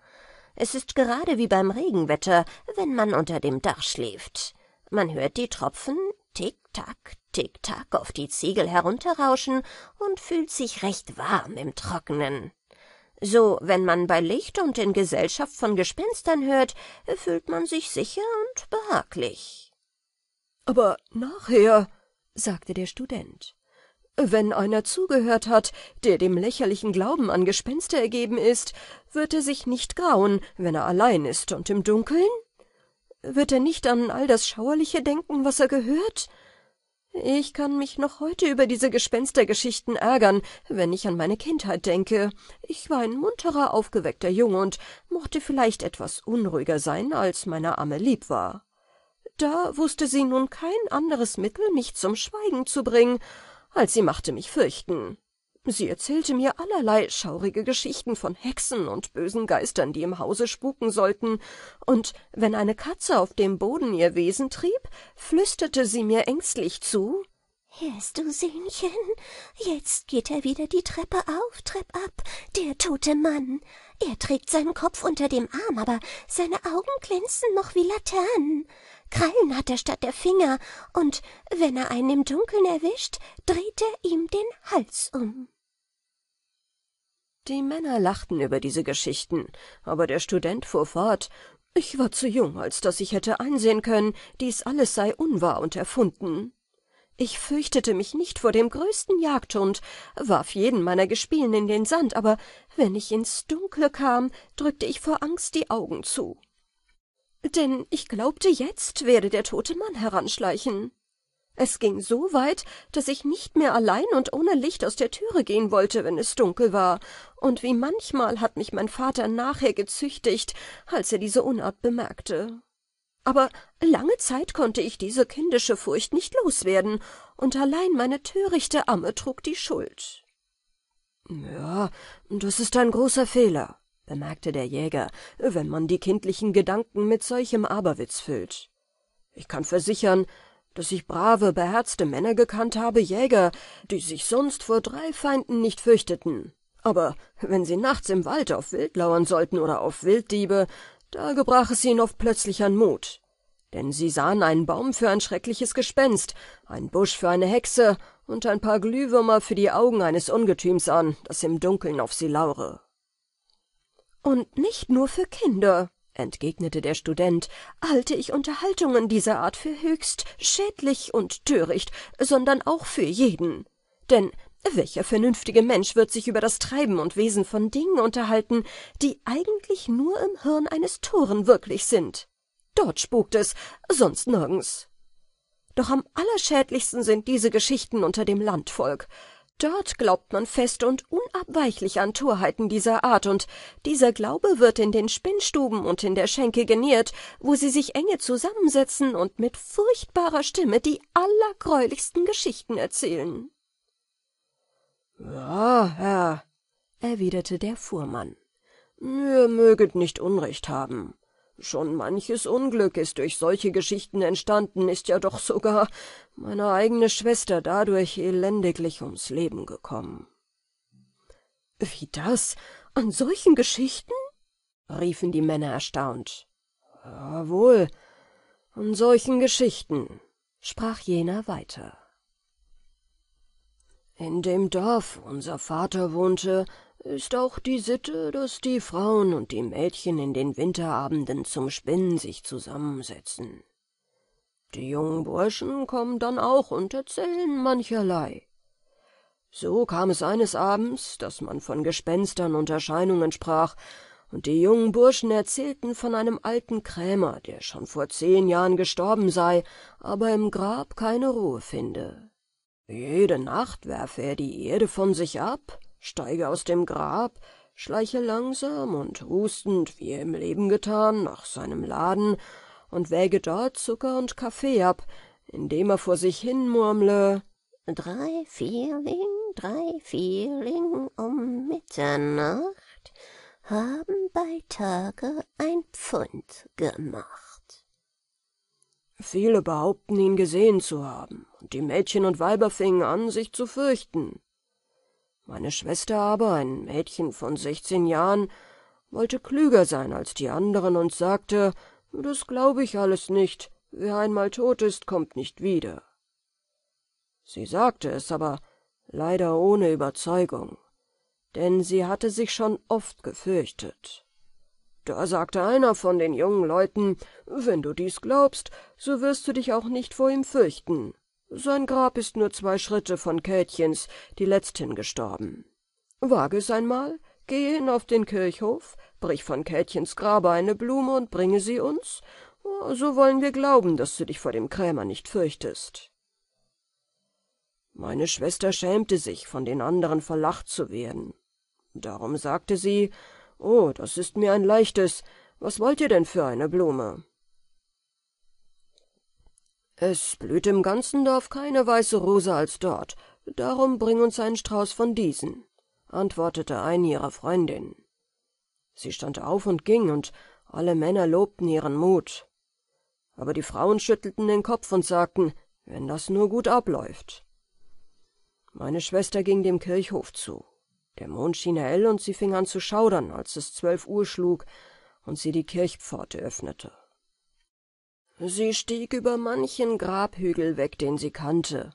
Es ist gerade wie beim Regenwetter, wenn man unter dem Dach schläft. Man hört die Tropfen tick-tack, tick-tack auf die Ziegel herunterrauschen und fühlt sich recht warm im Trockenen. So, wenn man bei Licht und in Gesellschaft von Gespenstern hört, fühlt man sich sicher und behaglich. Aber nachher, sagte der Student. Wenn einer zugehört hat, der dem lächerlichen Glauben an Gespenster ergeben ist, wird er sich nicht grauen, wenn er allein ist und im Dunkeln? Wird er nicht an all das Schauerliche denken, was er gehört? Ich kann mich noch heute über diese Gespenstergeschichten ärgern, wenn ich an meine Kindheit denke. Ich war ein munterer, aufgeweckter Junge und mochte vielleicht etwas unruhiger sein, als meiner Amme lieb war. Da wußte sie nun kein anderes Mittel, mich zum Schweigen zu bringen, als sie machte mich fürchten. Sie erzählte mir allerlei schaurige Geschichten von Hexen und bösen Geistern, die im Hause spuken sollten, und wenn eine Katze auf dem Boden ihr Wesen trieb, flüsterte sie mir ängstlich zu Hörst du, Söhnchen? Jetzt geht er wieder die Treppe auf, Trepp ab, der tote Mann. Er trägt seinen Kopf unter dem Arm, aber seine Augen glänzen noch wie Laternen. Krallen hat er statt der Finger, und wenn er einen im Dunkeln erwischt, dreht er ihm den Hals um. Die Männer lachten über diese Geschichten, aber der Student fuhr fort Ich war zu jung, als dass ich hätte einsehen können, dies alles sei unwahr und erfunden. Ich fürchtete mich nicht vor dem größten Jagdhund, warf jeden meiner Gespielen in den Sand, aber wenn ich ins Dunkle kam, drückte ich vor Angst die Augen zu denn ich glaubte, jetzt werde der tote Mann heranschleichen. Es ging so weit, dass ich nicht mehr allein und ohne Licht aus der Türe gehen wollte, wenn es dunkel war, und wie manchmal hat mich mein Vater nachher gezüchtigt, als er diese Unart bemerkte. Aber lange Zeit konnte ich diese kindische Furcht nicht loswerden, und allein meine törichte Amme trug die Schuld. Ja, das ist ein großer Fehler, bemerkte der jäger wenn man die kindlichen gedanken mit solchem aberwitz füllt ich kann versichern daß ich brave beherzte männer gekannt habe jäger die sich sonst vor drei feinden nicht fürchteten aber wenn sie nachts im wald auf wild lauern sollten oder auf wilddiebe da gebrach es ihnen oft plötzlich an mut denn sie sahen einen baum für ein schreckliches gespenst einen busch für eine hexe und ein paar glühwürmer für die augen eines ungetüms an das im dunkeln auf sie laure und nicht nur für Kinder, entgegnete der Student, halte ich Unterhaltungen dieser Art für höchst schädlich und töricht, sondern auch für jeden. Denn welcher vernünftige Mensch wird sich über das Treiben und Wesen von Dingen unterhalten, die eigentlich nur im Hirn eines Toren wirklich sind? Dort spukt es, sonst nirgends. Doch am allerschädlichsten sind diese Geschichten unter dem Landvolk. Dort glaubt man fest und unabweichlich an Torheiten dieser Art, und dieser Glaube wird in den Spinnstuben und in der Schenke geniert, wo sie sich enge zusammensetzen und mit furchtbarer Stimme die allergräulichsten Geschichten erzählen. Ja, Herr, erwiderte der Fuhrmann, ihr möget nicht Unrecht haben. Schon manches Unglück ist durch solche Geschichten entstanden, ist ja doch sogar meine eigene Schwester dadurch elendiglich ums Leben gekommen. Wie das? An solchen Geschichten? riefen die Männer erstaunt. Jawohl, an solchen Geschichten, sprach jener weiter. In dem Dorf, wo unser Vater wohnte, ist auch die sitte daß die frauen und die mädchen in den winterabenden zum spinnen sich zusammensetzen die jungen burschen kommen dann auch und erzählen mancherlei so kam es eines abends daß man von gespenstern und erscheinungen sprach und die jungen burschen erzählten von einem alten krämer der schon vor zehn jahren gestorben sei aber im grab keine ruhe finde jede nacht werfe er die erde von sich ab steige aus dem grab schleiche langsam und hustend wie er im leben getan nach seinem laden und wäge dort zucker und kaffee ab indem er vor sich hin murmle drei vierling drei vierling um mitternacht haben bei tage ein pfund gemacht viele behaupten ihn gesehen zu haben und die mädchen und weiber fingen an sich zu fürchten meine Schwester aber, ein Mädchen von sechzehn Jahren, wollte klüger sein als die anderen und sagte, das glaube ich alles nicht, wer einmal tot ist, kommt nicht wieder. Sie sagte es aber leider ohne Überzeugung, denn sie hatte sich schon oft gefürchtet. Da sagte einer von den jungen Leuten, wenn du dies glaubst, so wirst du dich auch nicht vor ihm fürchten. Sein Grab ist nur zwei Schritte von Kätchens, die letzthin gestorben. Wage es einmal, gehe hin auf den Kirchhof, brich von Kätchens Grabe eine Blume und bringe sie uns, so wollen wir glauben, dass du dich vor dem Krämer nicht fürchtest. Meine Schwester schämte sich, von den anderen verlacht zu werden. Darum sagte sie, »Oh, das ist mir ein leichtes. Was wollt ihr denn für eine Blume?« es blüht im ganzen Dorf keine weiße Rose als dort, darum bring uns einen Strauß von diesen, antwortete eine ihrer Freundinnen. Sie stand auf und ging, und alle Männer lobten ihren Mut. Aber die Frauen schüttelten den Kopf und sagten, wenn das nur gut abläuft. Meine Schwester ging dem Kirchhof zu. Der Mond schien hell und sie fing an zu schaudern, als es zwölf Uhr schlug und sie die Kirchpforte öffnete sie stieg über manchen grabhügel weg den sie kannte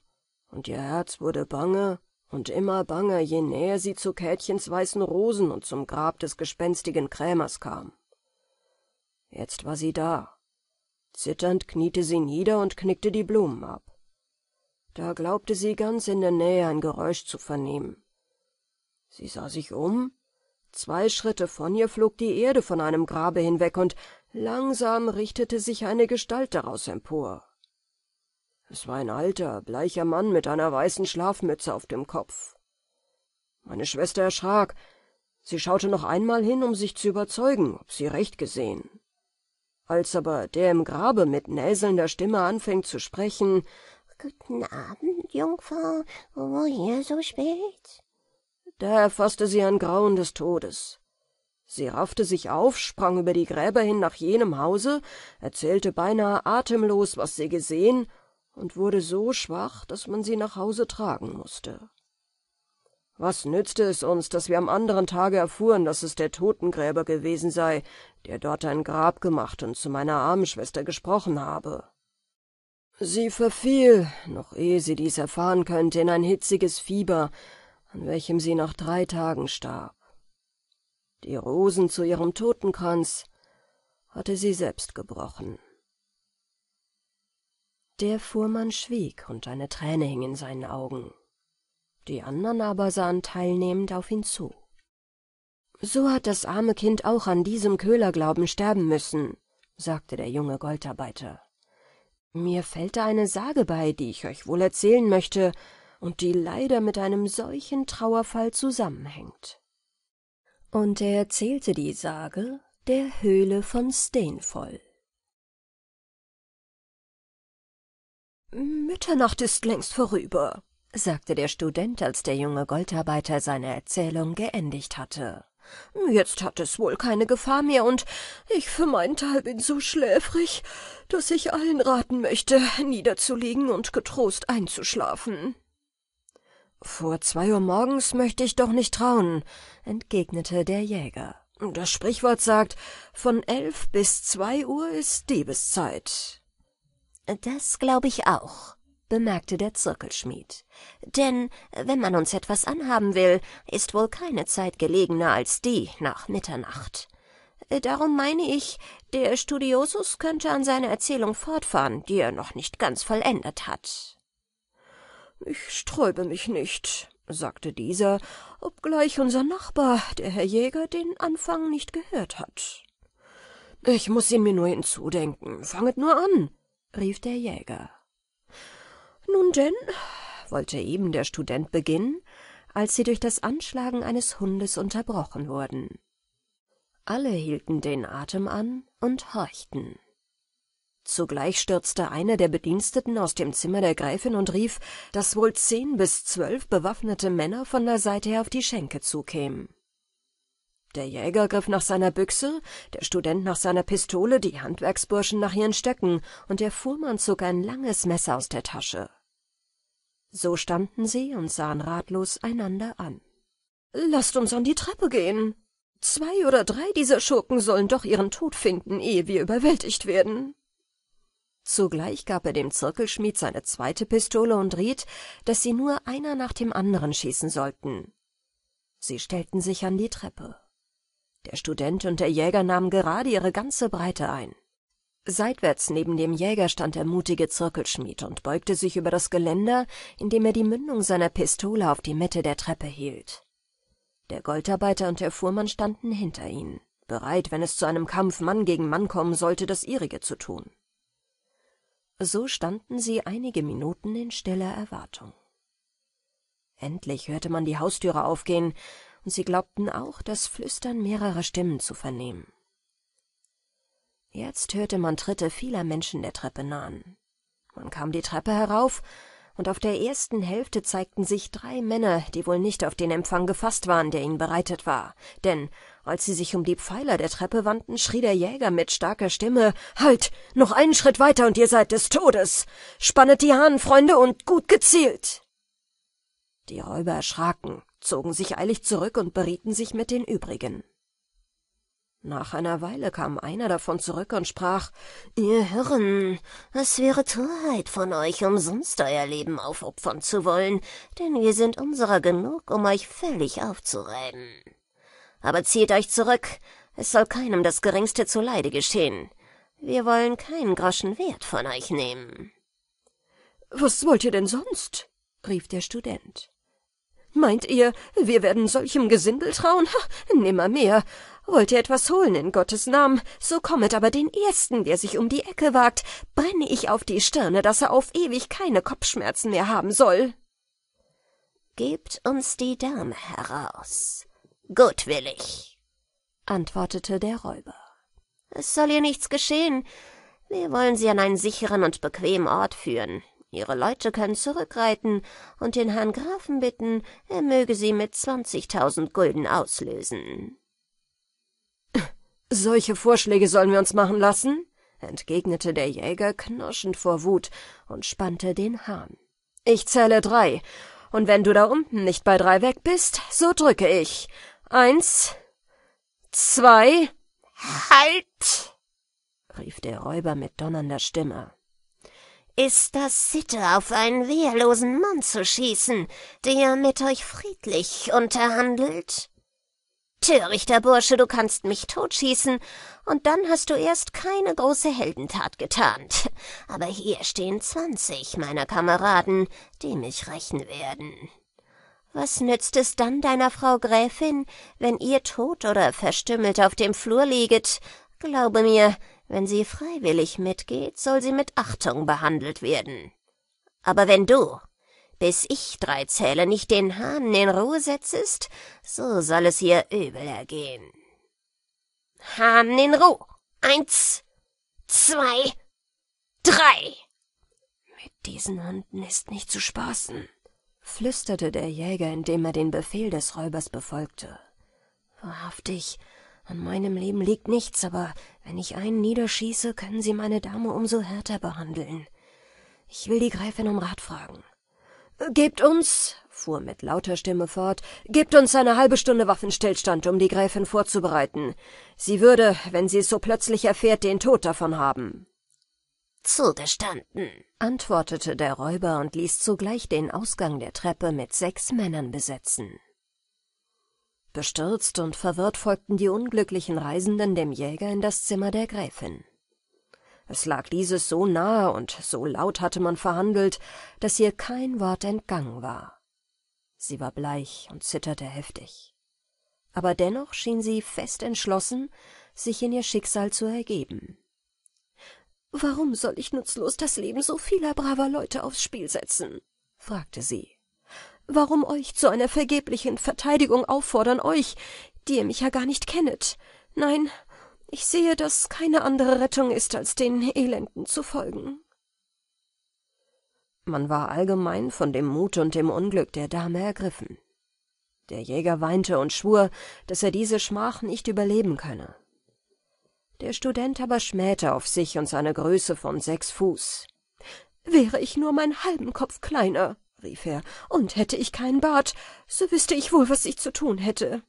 und ihr herz wurde bange und immer banger je näher sie zu käthchens weißen rosen und zum grab des gespenstigen krämers kam jetzt war sie da zitternd kniete sie nieder und knickte die blumen ab da glaubte sie ganz in der nähe ein geräusch zu vernehmen sie sah sich um zwei schritte von ihr flog die erde von einem grabe hinweg und langsam richtete sich eine gestalt daraus empor es war ein alter bleicher mann mit einer weißen schlafmütze auf dem kopf meine schwester erschrak sie schaute noch einmal hin um sich zu überzeugen ob sie recht gesehen als aber der im grabe mit näselnder stimme anfing zu sprechen guten abend Jungfrau, woher so spät da erfaßte sie ein grauen des todes sie raffte sich auf sprang über die gräber hin nach jenem hause erzählte beinahe atemlos was sie gesehen und wurde so schwach daß man sie nach hause tragen mußte was nützte es uns daß wir am anderen tage erfuhren daß es der totengräber gewesen sei der dort ein grab gemacht und zu meiner armen schwester gesprochen habe sie verfiel noch ehe sie dies erfahren könnte in ein hitziges fieber an welchem sie nach drei tagen starb die Rosen zu ihrem Totenkranz hatte sie selbst gebrochen. Der Fuhrmann schwieg und eine Träne hing in seinen Augen. Die anderen aber sahen teilnehmend auf ihn zu. So hat das arme Kind auch an diesem Köhlerglauben sterben müssen, sagte der junge Goldarbeiter. Mir fällt da eine Sage bei, die ich euch wohl erzählen möchte und die leider mit einem solchen Trauerfall zusammenhängt und er erzählte die Sage der Höhle von Steenfoll. Mitternacht ist längst vorüber, sagte der Student, als der junge Goldarbeiter seine Erzählung geendigt hatte. Jetzt hat es wohl keine Gefahr mehr, und ich für meinen Teil bin so schläfrig, dass ich allen raten möchte, niederzulegen und getrost einzuschlafen. Vor zwei Uhr morgens möchte ich doch nicht trauen, entgegnete der Jäger. Das Sprichwort sagt, von elf bis zwei Uhr ist Diebeszeit. Das glaube ich auch, bemerkte der Zirkelschmied. Denn wenn man uns etwas anhaben will, ist wohl keine Zeit gelegener als die nach Mitternacht. Darum meine ich, der Studiosus könnte an seiner Erzählung fortfahren, die er noch nicht ganz vollendet hat ich sträube mich nicht sagte dieser obgleich unser nachbar der herr jäger den anfang nicht gehört hat ich muß ihn mir nur hinzudenken fanget nur an rief der jäger nun denn wollte eben der student beginnen als sie durch das anschlagen eines hundes unterbrochen wurden alle hielten den atem an und horchten zugleich stürzte einer der bediensteten aus dem zimmer der gräfin und rief daß wohl zehn bis zwölf bewaffnete männer von der seite her auf die schenke zukämen der jäger griff nach seiner büchse der student nach seiner pistole die handwerksburschen nach ihren stöcken und der fuhrmann zog ein langes messer aus der tasche so standen sie und sahen ratlos einander an laßt uns an die treppe gehen zwei oder drei dieser schurken sollen doch ihren tod finden ehe wir überwältigt werden zugleich gab er dem zirkelschmied seine zweite pistole und riet daß sie nur einer nach dem anderen schießen sollten sie stellten sich an die treppe der student und der jäger nahmen gerade ihre ganze breite ein seitwärts neben dem jäger stand der mutige zirkelschmied und beugte sich über das geländer indem er die mündung seiner pistole auf die mitte der treppe hielt der goldarbeiter und der fuhrmann standen hinter ihnen bereit wenn es zu einem kampf mann gegen mann kommen sollte das ihrige zu tun so standen sie einige Minuten in stiller Erwartung. Endlich hörte man die Haustüre aufgehen, und sie glaubten auch, das Flüstern mehrerer Stimmen zu vernehmen. Jetzt hörte man Tritte vieler Menschen der Treppe nahen. Man kam die Treppe herauf, und auf der ersten Hälfte zeigten sich drei Männer, die wohl nicht auf den Empfang gefasst waren, der ihnen bereitet war, denn als sie sich um die Pfeiler der Treppe wandten, schrie der Jäger mit starker Stimme Halt. Noch einen Schritt weiter und ihr seid des Todes. Spannet die Hahn, Freunde, und gut gezielt. Die Räuber erschraken, zogen sich eilig zurück und berieten sich mit den übrigen. Nach einer Weile kam einer davon zurück und sprach Ihr Hirren, es wäre Torheit von euch, umsonst euer Leben aufopfern zu wollen, denn wir sind unserer genug, um euch völlig aufzureiben aber zieht euch zurück. Es soll keinem das Geringste zuleide geschehen. Wir wollen keinen Groschen Wert von euch nehmen. Was wollt ihr denn sonst? rief der Student. Meint ihr, wir werden solchem Gesindel trauen? Ha, nimmermehr. Wollt ihr etwas holen in Gottes Namen, so kommet aber den Ersten, der sich um die Ecke wagt, brenne ich auf die Stirne, dass er auf ewig keine Kopfschmerzen mehr haben soll. Gebt uns die Dame heraus, Gutwillig, antwortete der Räuber. Es soll ihr nichts geschehen. Wir wollen sie an einen sicheren und bequemen Ort führen. Ihre Leute können zurückreiten und den Herrn Grafen bitten, er möge sie mit zwanzigtausend Gulden auslösen. Solche Vorschläge sollen wir uns machen lassen? entgegnete der Jäger knirschend vor Wut und spannte den Hahn. Ich zähle drei, und wenn du da unten nicht bei drei weg bist, so drücke ich, Eins, zwei. Halt! rief der Räuber mit donnernder Stimme. Ist das Sitte, auf einen wehrlosen Mann zu schießen, der mit euch friedlich unterhandelt? Törichter Bursche, du kannst mich totschießen, und dann hast du erst keine große Heldentat getarnt. Aber hier stehen zwanzig meiner Kameraden, die mich rächen werden. Was nützt es dann deiner Frau Gräfin, wenn ihr tot oder verstümmelt auf dem Flur lieget? Glaube mir, wenn sie freiwillig mitgeht, soll sie mit Achtung behandelt werden. Aber wenn du, bis ich drei zähle, nicht den Hahn in Ruhe setzest, so soll es ihr übel ergehen. Hahn in Ruhe. Eins, zwei, drei. Mit diesen Hunden ist nicht zu spaßen flüsterte der Jäger, indem er den Befehl des Räubers befolgte. Wahrhaftig, an meinem Leben liegt nichts, aber wenn ich einen niederschieße, können Sie meine Dame umso härter behandeln. Ich will die Gräfin um Rat fragen. Gebt uns, fuhr mit lauter Stimme fort, gebt uns eine halbe Stunde Waffenstillstand, um die Gräfin vorzubereiten. Sie würde, wenn sie es so plötzlich erfährt, den Tod davon haben zugestanden, antwortete der Räuber und ließ zugleich den Ausgang der Treppe mit sechs Männern besetzen. Bestürzt und verwirrt folgten die unglücklichen Reisenden dem Jäger in das Zimmer der Gräfin. Es lag dieses so nahe und so laut hatte man verhandelt, dass ihr kein Wort entgangen war. Sie war bleich und zitterte heftig. Aber dennoch schien sie fest entschlossen, sich in ihr Schicksal zu ergeben. Warum soll ich nutzlos das Leben so vieler braver Leute aufs Spiel setzen? fragte sie. Warum euch zu einer vergeblichen Verteidigung auffordern, euch, die ihr mich ja gar nicht kennet? Nein, ich sehe, dass keine andere Rettung ist, als den Elenden zu folgen. Man war allgemein von dem Mut und dem Unglück der Dame ergriffen. Der Jäger weinte und schwur, dass er diese Schmach nicht überleben könne. Der Student aber schmähte auf sich und seine Größe von sechs Fuß. »Wäre ich nur meinen halben Kopf kleiner«, rief er, »und hätte ich keinen Bart, so wüsste ich wohl, was ich zu tun hätte.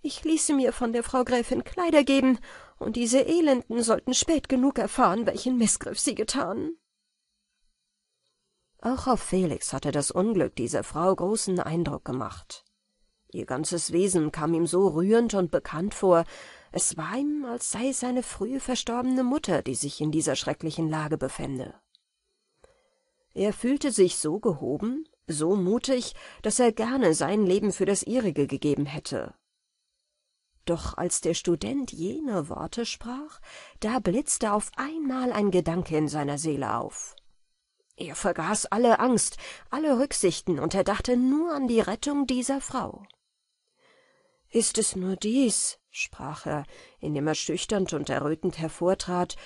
Ich ließe mir von der Frau Gräfin Kleider geben, und diese Elenden sollten spät genug erfahren, welchen Missgriff sie getan.« Auch auf Felix hatte das Unglück dieser Frau großen Eindruck gemacht. Ihr ganzes Wesen kam ihm so rührend und bekannt vor, es war ihm als sei es seine frühe verstorbene mutter die sich in dieser schrecklichen lage befände er fühlte sich so gehoben so mutig daß er gerne sein leben für das ihrige gegeben hätte doch als der student jene worte sprach da blitzte auf einmal ein gedanke in seiner seele auf er vergaß alle angst alle rücksichten und er dachte nur an die rettung dieser frau ist es nur dies sprach er indem er schüchtern und errötend hervortrat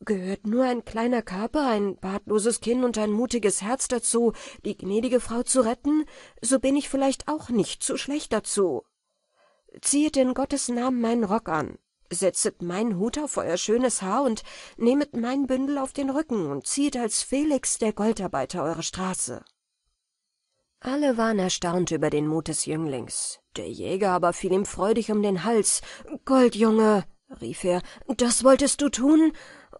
gehört nur ein kleiner körper ein bartloses kinn und ein mutiges herz dazu die gnädige frau zu retten so bin ich vielleicht auch nicht zu schlecht dazu ziehet in gottes namen meinen rock an setzet meinen hut auf euer schönes haar und nehmet mein bündel auf den rücken und ziehet als felix der goldarbeiter eure straße alle waren erstaunt über den Mut des Jünglings. Der Jäger aber fiel ihm freudig um den Hals. Goldjunge, rief er, das wolltest du tun?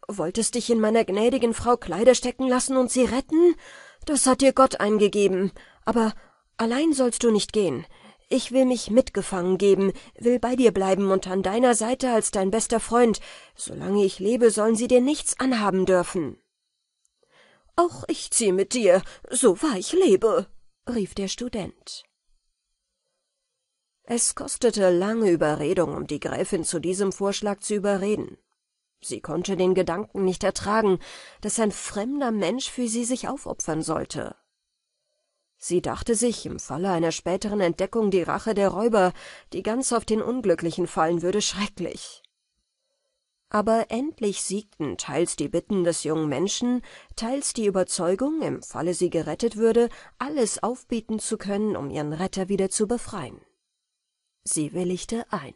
Wolltest dich in meiner gnädigen Frau Kleider stecken lassen und sie retten? Das hat dir Gott eingegeben. Aber allein sollst du nicht gehen. Ich will mich mitgefangen geben, will bei dir bleiben und an deiner Seite als dein bester Freund. Solange ich lebe, sollen sie dir nichts anhaben dürfen. Auch ich ziehe mit dir, so wahr ich lebe, rief der Student. Es kostete lange Überredung, um die Gräfin zu diesem Vorschlag zu überreden. Sie konnte den Gedanken nicht ertragen, dass ein fremder Mensch für sie sich aufopfern sollte. Sie dachte sich, im Falle einer späteren Entdeckung die Rache der Räuber, die ganz auf den Unglücklichen fallen würde, schrecklich. Aber endlich siegten teils die Bitten des jungen Menschen, teils die Überzeugung, im Falle sie gerettet würde, alles aufbieten zu können, um ihren Retter wieder zu befreien. Sie willigte ein.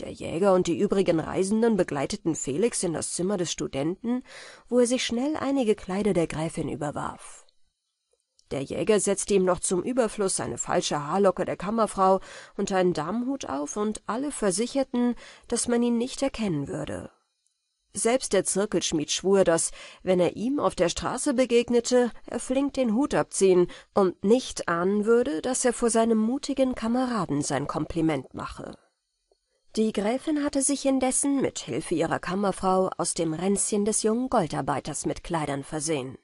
Der Jäger und die übrigen Reisenden begleiteten Felix in das Zimmer des Studenten, wo er sich schnell einige Kleider der Gräfin überwarf der jäger setzte ihm noch zum Überfluss eine falsche haarlocke der kammerfrau und einen damenhut auf und alle versicherten daß man ihn nicht erkennen würde selbst der zirkelschmied schwur daß wenn er ihm auf der straße begegnete er flink den hut abziehen und nicht ahnen würde daß er vor seinem mutigen kameraden sein kompliment mache die gräfin hatte sich indessen mit hilfe ihrer kammerfrau aus dem ränzchen des jungen goldarbeiters mit kleidern versehen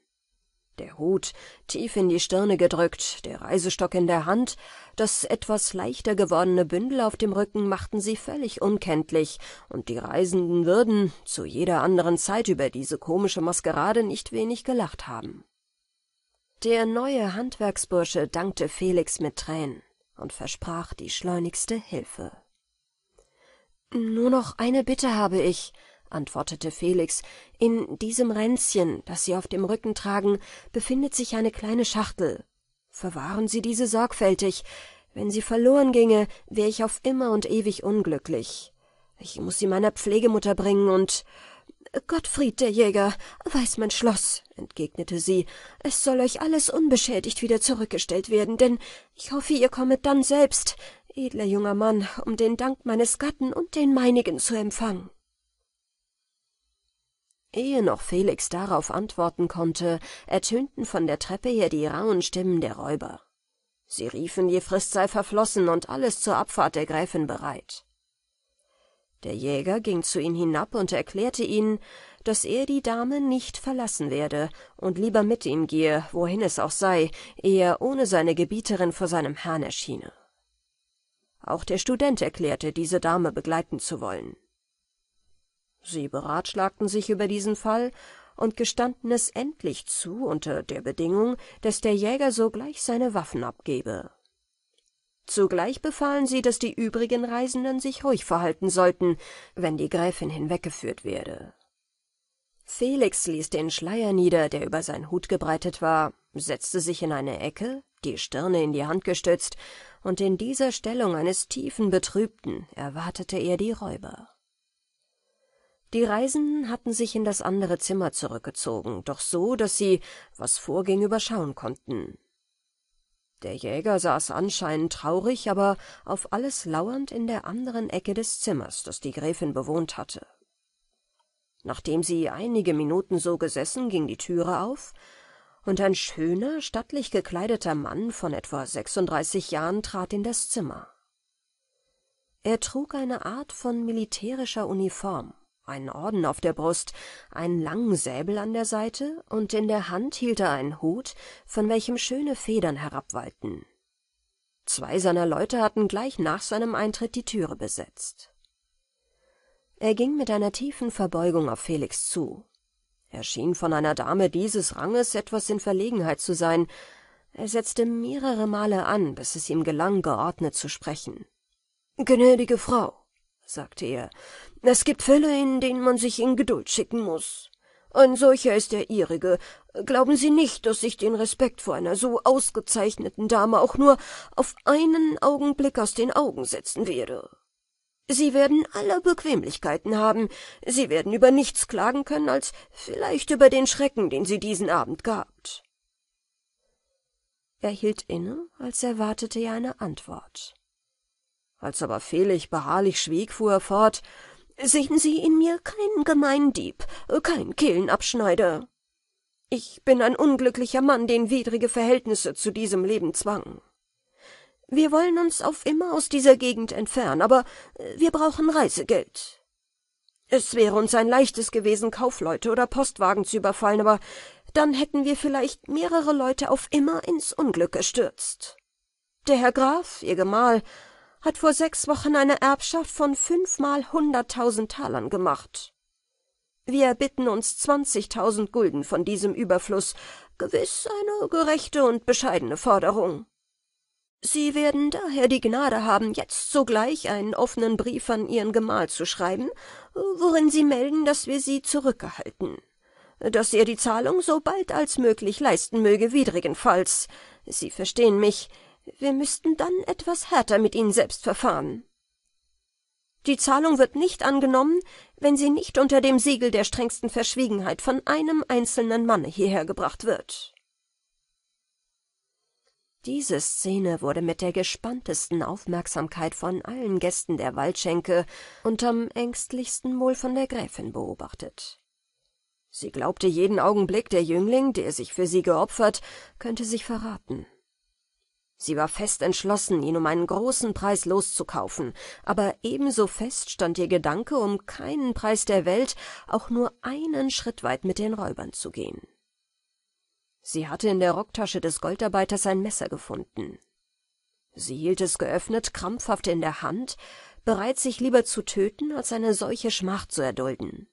der Hut tief in die Stirne gedrückt, der Reisestock in der Hand, das etwas leichter gewordene Bündel auf dem Rücken machten sie völlig unkenntlich, und die Reisenden würden zu jeder anderen Zeit über diese komische Maskerade nicht wenig gelacht haben. Der neue Handwerksbursche dankte Felix mit Tränen und versprach die schleunigste Hilfe. Nur noch eine Bitte habe ich, antwortete Felix, in diesem Ränzchen, das Sie auf dem Rücken tragen, befindet sich eine kleine Schachtel. Verwahren Sie diese sorgfältig. Wenn sie verloren ginge, wäre ich auf immer und ewig unglücklich. Ich muß sie meiner Pflegemutter bringen und Gottfried der Jäger, weiß mein Schloss, entgegnete sie, es soll euch alles unbeschädigt wieder zurückgestellt werden, denn ich hoffe, ihr kommet dann selbst, edler junger Mann, um den Dank meines Gatten und den meinigen zu empfangen. Ehe noch Felix darauf antworten konnte, ertönten von der Treppe her die rauen Stimmen der Räuber. Sie riefen, die Frist sei verflossen und alles zur Abfahrt der Gräfin bereit. Der Jäger ging zu ihnen hinab und erklärte ihnen, dass er die Dame nicht verlassen werde und lieber mit ihm gehe, wohin es auch sei, ehe ohne seine Gebieterin vor seinem Herrn erschiene. Auch der Student erklärte, diese Dame begleiten zu wollen sie beratschlagten sich über diesen fall und gestanden es endlich zu unter der bedingung daß der jäger sogleich seine waffen abgebe zugleich befahlen sie daß die übrigen reisenden sich ruhig verhalten sollten wenn die gräfin hinweggeführt werde felix ließ den schleier nieder der über seinen hut gebreitet war setzte sich in eine ecke die stirne in die hand gestützt und in dieser stellung eines tiefen betrübten erwartete er die räuber die reisenden hatten sich in das andere zimmer zurückgezogen doch so daß sie was vorging überschauen konnten der jäger saß anscheinend traurig aber auf alles lauernd in der anderen ecke des zimmers das die gräfin bewohnt hatte nachdem sie einige minuten so gesessen ging die türe auf und ein schöner stattlich gekleideter mann von etwa sechsunddreißig jahren trat in das zimmer er trug eine art von militärischer uniform einen Orden auf der Brust, einen langen Säbel an der Seite, und in der Hand hielt er einen Hut, von welchem schöne Federn herabwallten. Zwei seiner Leute hatten gleich nach seinem Eintritt die Türe besetzt. Er ging mit einer tiefen Verbeugung auf Felix zu. Er schien von einer Dame dieses Ranges etwas in Verlegenheit zu sein. Er setzte mehrere Male an, bis es ihm gelang, geordnet zu sprechen. »Gnädige Frau«, sagte er. Es gibt Fälle, in denen man sich in Geduld schicken muss. Ein solcher ist der Ihrige. Glauben Sie nicht, dass ich den Respekt vor einer so ausgezeichneten Dame auch nur auf einen Augenblick aus den Augen setzen werde. Sie werden alle Bequemlichkeiten haben, Sie werden über nichts klagen können, als vielleicht über den Schrecken, den Sie diesen Abend gehabt. Er hielt inne, als erwartete er eine Antwort. Als aber Felix beharrlich schwieg, fuhr er fort, »Sehen Sie in mir keinen gemeinen Dieb, keinen Kehlenabschneider. Ich bin ein unglücklicher Mann, den widrige Verhältnisse zu diesem Leben zwangen. Wir wollen uns auf immer aus dieser Gegend entfernen, aber äh, wir brauchen Reisegeld. Es wäre uns ein leichtes gewesen, Kaufleute oder Postwagen zu überfallen, aber dann hätten wir vielleicht mehrere Leute auf immer ins Unglück gestürzt. Der Herr Graf, Ihr Gemahl, hat vor sechs Wochen eine Erbschaft von fünfmal hunderttausend Talern gemacht. Wir bitten uns zwanzigtausend Gulden von diesem Überfluss, gewiss eine gerechte und bescheidene Forderung. Sie werden daher die Gnade haben, jetzt sogleich einen offenen Brief an Ihren Gemahl zu schreiben, worin Sie melden, dass wir Sie zurückgehalten, dass er die Zahlung so bald als möglich leisten möge, widrigenfalls. Sie verstehen mich, wir müssten dann etwas härter mit Ihnen selbst verfahren. Die Zahlung wird nicht angenommen, wenn sie nicht unter dem Siegel der strengsten Verschwiegenheit von einem einzelnen Manne hierher gebracht wird. Diese Szene wurde mit der gespanntesten Aufmerksamkeit von allen Gästen der Waldschenke und am ängstlichsten wohl von der Gräfin beobachtet. Sie glaubte jeden Augenblick, der Jüngling, der sich für sie geopfert, könnte sich verraten. Sie war fest entschlossen, ihn um einen großen Preis loszukaufen, aber ebenso fest stand ihr Gedanke, um keinen Preis der Welt auch nur einen Schritt weit mit den Räubern zu gehen. Sie hatte in der Rocktasche des Goldarbeiters ein Messer gefunden. Sie hielt es geöffnet, krampfhaft in der Hand, bereit, sich lieber zu töten, als eine solche Schmach zu erdulden.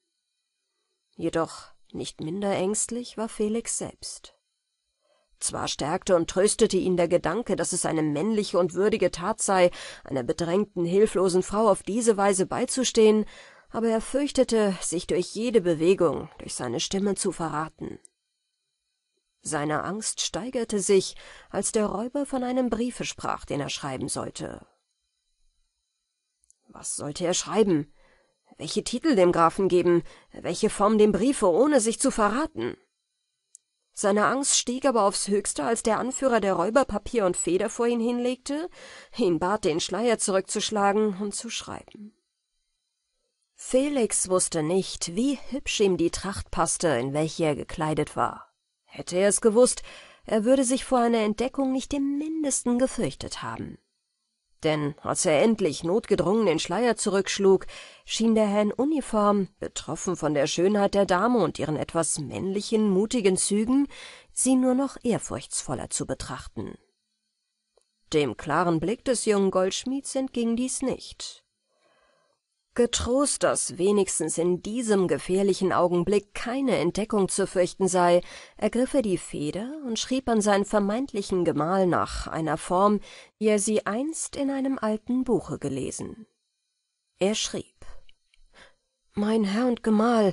Jedoch nicht minder ängstlich war Felix selbst. Zwar stärkte und tröstete ihn der Gedanke, dass es eine männliche und würdige Tat sei, einer bedrängten, hilflosen Frau auf diese Weise beizustehen, aber er fürchtete, sich durch jede Bewegung, durch seine Stimme zu verraten. Seine Angst steigerte sich, als der Räuber von einem Briefe sprach, den er schreiben sollte. Was sollte er schreiben? Welche Titel dem Grafen geben? Welche Form dem Briefe, ohne sich zu verraten? Seine Angst stieg aber aufs Höchste, als der Anführer der Räuber Papier und Feder vor ihn hinlegte, ihn bat, den Schleier zurückzuschlagen und zu schreiben. Felix wusste nicht, wie hübsch ihm die Tracht passte, in welche er gekleidet war. Hätte er es gewusst, er würde sich vor einer Entdeckung nicht im mindesten gefürchtet haben denn als er endlich notgedrungen den Schleier zurückschlug, schien der Herr in Uniform, betroffen von der Schönheit der Dame und ihren etwas männlichen, mutigen Zügen, sie nur noch ehrfurchtsvoller zu betrachten. Dem klaren Blick des jungen Goldschmieds entging dies nicht. Getrost, dass wenigstens in diesem gefährlichen Augenblick keine Entdeckung zu fürchten sei, ergriff er die Feder und schrieb an seinen vermeintlichen Gemahl nach einer Form, wie er sie einst in einem alten Buche gelesen. Er schrieb Mein Herr und Gemahl,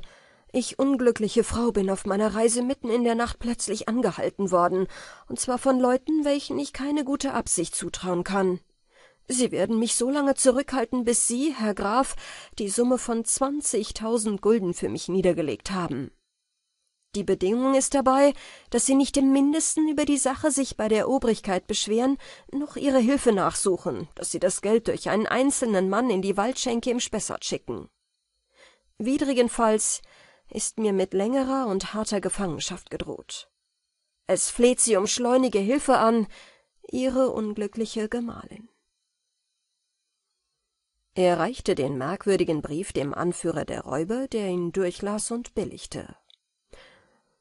ich unglückliche Frau bin auf meiner Reise mitten in der Nacht plötzlich angehalten worden, und zwar von Leuten, welchen ich keine gute Absicht zutrauen kann. Sie werden mich so lange zurückhalten, bis Sie, Herr Graf, die Summe von zwanzigtausend Gulden für mich niedergelegt haben. Die Bedingung ist dabei, dass Sie nicht im mindesten über die Sache sich bei der Obrigkeit beschweren, noch Ihre Hilfe nachsuchen, dass Sie das Geld durch einen einzelnen Mann in die Waldschenke im Spessart schicken. Widrigenfalls ist mir mit längerer und harter Gefangenschaft gedroht. Es fleht Sie um schleunige Hilfe an, Ihre unglückliche Gemahlin. Er reichte den merkwürdigen Brief dem Anführer der Räuber, der ihn durchlas und billigte.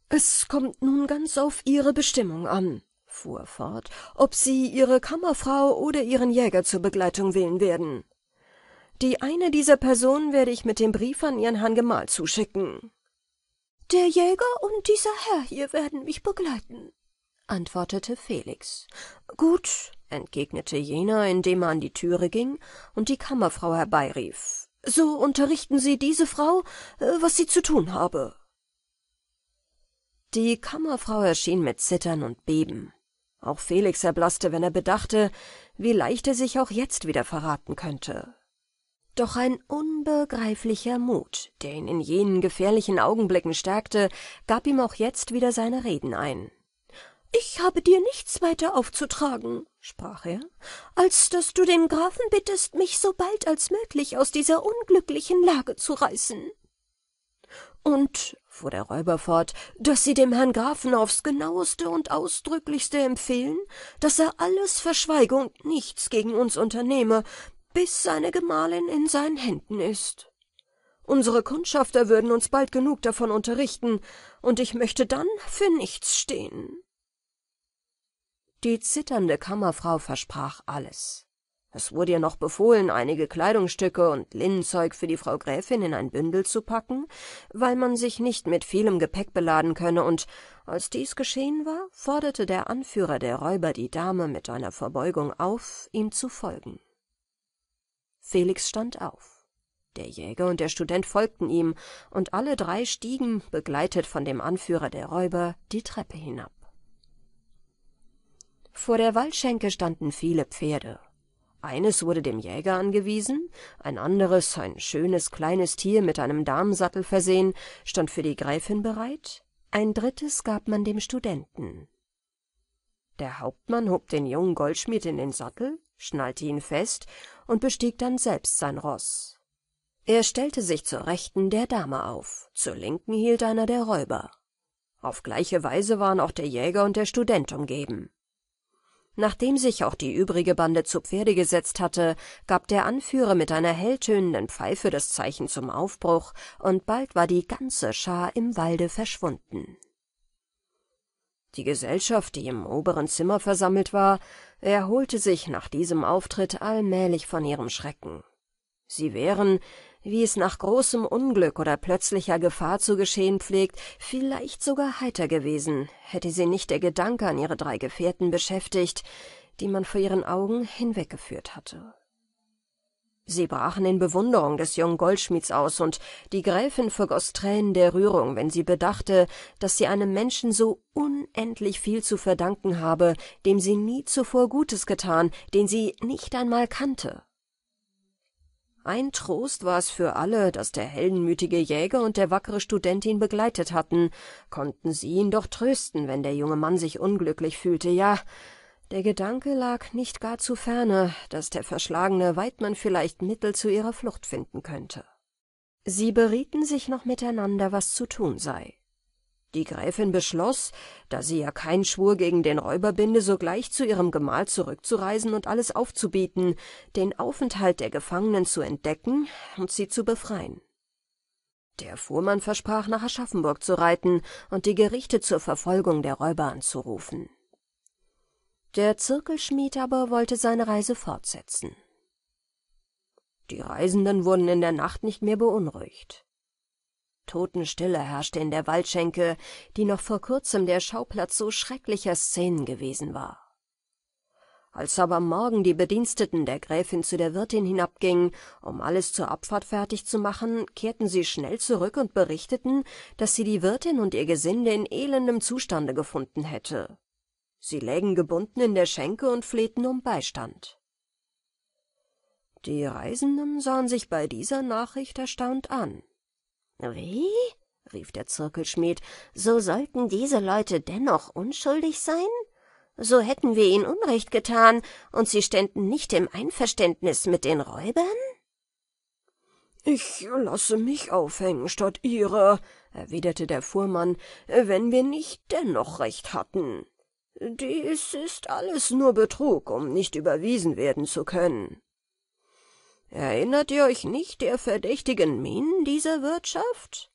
»Es kommt nun ganz auf Ihre Bestimmung an«, fuhr fort, »ob Sie Ihre Kammerfrau oder Ihren Jäger zur Begleitung wählen werden. Die eine dieser Personen werde ich mit dem Brief an Ihren Herrn Gemahl zuschicken.« »Der Jäger und dieser Herr hier werden mich begleiten«, antwortete Felix, gut entgegnete jener indem er an die türe ging und die kammerfrau herbeirief so unterrichten sie diese frau äh, was sie zu tun habe die kammerfrau erschien mit zittern und beben auch felix erblasste, wenn er bedachte wie leicht er sich auch jetzt wieder verraten könnte doch ein unbegreiflicher mut der ihn in jenen gefährlichen augenblicken stärkte gab ihm auch jetzt wieder seine reden ein ich habe dir nichts weiter aufzutragen, sprach er, als daß du den Grafen bittest, mich so bald als möglich aus dieser unglücklichen Lage zu reißen. Und, fuhr der Räuber fort, daß sie dem Herrn Grafen aufs genaueste und ausdrücklichste empfehlen, dass er alles verschweige und nichts gegen uns unternehme, bis seine Gemahlin in seinen Händen ist. Unsere Kundschafter würden uns bald genug davon unterrichten, und ich möchte dann für nichts stehen. Die zitternde Kammerfrau versprach alles. Es wurde ihr noch befohlen, einige Kleidungsstücke und Linnenzeug für die Frau Gräfin in ein Bündel zu packen, weil man sich nicht mit vielem Gepäck beladen könne, und als dies geschehen war, forderte der Anführer der Räuber die Dame mit einer Verbeugung auf, ihm zu folgen. Felix stand auf. Der Jäger und der Student folgten ihm, und alle drei stiegen, begleitet von dem Anführer der Räuber, die Treppe hinab. Vor der Waldschenke standen viele Pferde. Eines wurde dem Jäger angewiesen, ein anderes, ein schönes kleines Tier mit einem Damensattel versehen, stand für die Gräfin bereit, ein drittes gab man dem Studenten. Der Hauptmann hob den jungen Goldschmied in den Sattel, schnallte ihn fest und bestieg dann selbst sein Ross. Er stellte sich zur Rechten der Dame auf, zur Linken hielt einer der Räuber. Auf gleiche Weise waren auch der Jäger und der Student umgeben. Nachdem sich auch die übrige Bande zu Pferde gesetzt hatte, gab der Anführer mit einer helltönenden Pfeife das Zeichen zum Aufbruch, und bald war die ganze Schar im Walde verschwunden. Die Gesellschaft, die im oberen Zimmer versammelt war, erholte sich nach diesem Auftritt allmählich von ihrem Schrecken. Sie wären, wie es nach großem Unglück oder plötzlicher Gefahr zu geschehen pflegt, vielleicht sogar heiter gewesen, hätte sie nicht der Gedanke an ihre drei Gefährten beschäftigt, die man vor ihren Augen hinweggeführt hatte. Sie brachen in Bewunderung des jungen Goldschmieds aus, und die Gräfin vergoß Tränen der Rührung, wenn sie bedachte, dass sie einem Menschen so unendlich viel zu verdanken habe, dem sie nie zuvor Gutes getan, den sie nicht einmal kannte. Ein Trost war es für alle, dass der heldenmütige Jäger und der wackere Student ihn begleitet hatten, konnten sie ihn doch trösten, wenn der junge Mann sich unglücklich fühlte, ja, der Gedanke lag nicht gar zu ferne, dass der verschlagene Weidmann vielleicht Mittel zu ihrer Flucht finden könnte. Sie berieten sich noch miteinander, was zu tun sei die gräfin beschloss, da sie ja keinen schwur gegen den räuber binde sogleich zu ihrem gemahl zurückzureisen und alles aufzubieten den aufenthalt der gefangenen zu entdecken und sie zu befreien der fuhrmann versprach nach aschaffenburg zu reiten und die gerichte zur verfolgung der räuber anzurufen der zirkelschmied aber wollte seine reise fortsetzen die reisenden wurden in der nacht nicht mehr beunruhigt Totenstille herrschte in der Waldschenke, die noch vor kurzem der Schauplatz so schrecklicher Szenen gewesen war. Als aber am Morgen die Bediensteten der Gräfin zu der Wirtin hinabgingen, um alles zur Abfahrt fertig zu machen, kehrten sie schnell zurück und berichteten, dass sie die Wirtin und ihr Gesinde in elendem Zustande gefunden hätte. Sie lägen gebunden in der Schenke und flehten um Beistand. Die Reisenden sahen sich bei dieser Nachricht erstaunt an. Wie? rief der Zirkelschmied, so sollten diese Leute dennoch unschuldig sein? So hätten wir ihnen Unrecht getan, und sie ständen nicht im Einverständnis mit den Räubern? Ich lasse mich aufhängen statt ihrer, erwiderte der Fuhrmann, wenn wir nicht dennoch recht hatten. Dies ist alles nur Betrug, um nicht überwiesen werden zu können. Erinnert ihr euch nicht der verdächtigen Minen dieser Wirtschaft?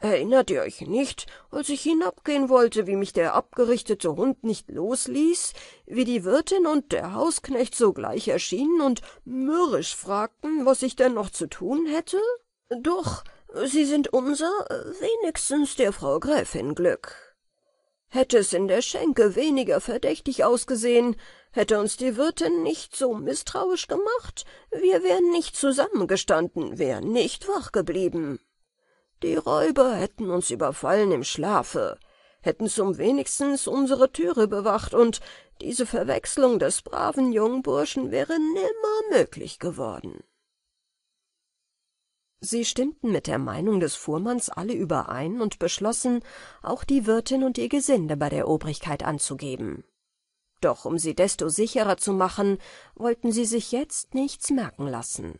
Erinnert ihr euch nicht, als ich hinabgehen wollte, wie mich der abgerichtete Hund nicht losließ, wie die Wirtin und der Hausknecht sogleich erschienen und mürrisch fragten, was ich denn noch zu tun hätte? Doch, sie sind unser, wenigstens der Frau Gräfin Glück. Hätte es in der Schenke weniger verdächtig ausgesehen, hätte uns die Wirtin nicht so misstrauisch gemacht, wir wären nicht zusammengestanden, wären nicht wach geblieben. Die Räuber hätten uns überfallen im Schlafe, hätten zum wenigstens unsere Türe bewacht, und diese Verwechslung des braven jungen Burschen wäre nimmer möglich geworden sie stimmten mit der meinung des fuhrmanns alle überein und beschlossen auch die wirtin und ihr gesinde bei der obrigkeit anzugeben doch um sie desto sicherer zu machen wollten sie sich jetzt nichts merken lassen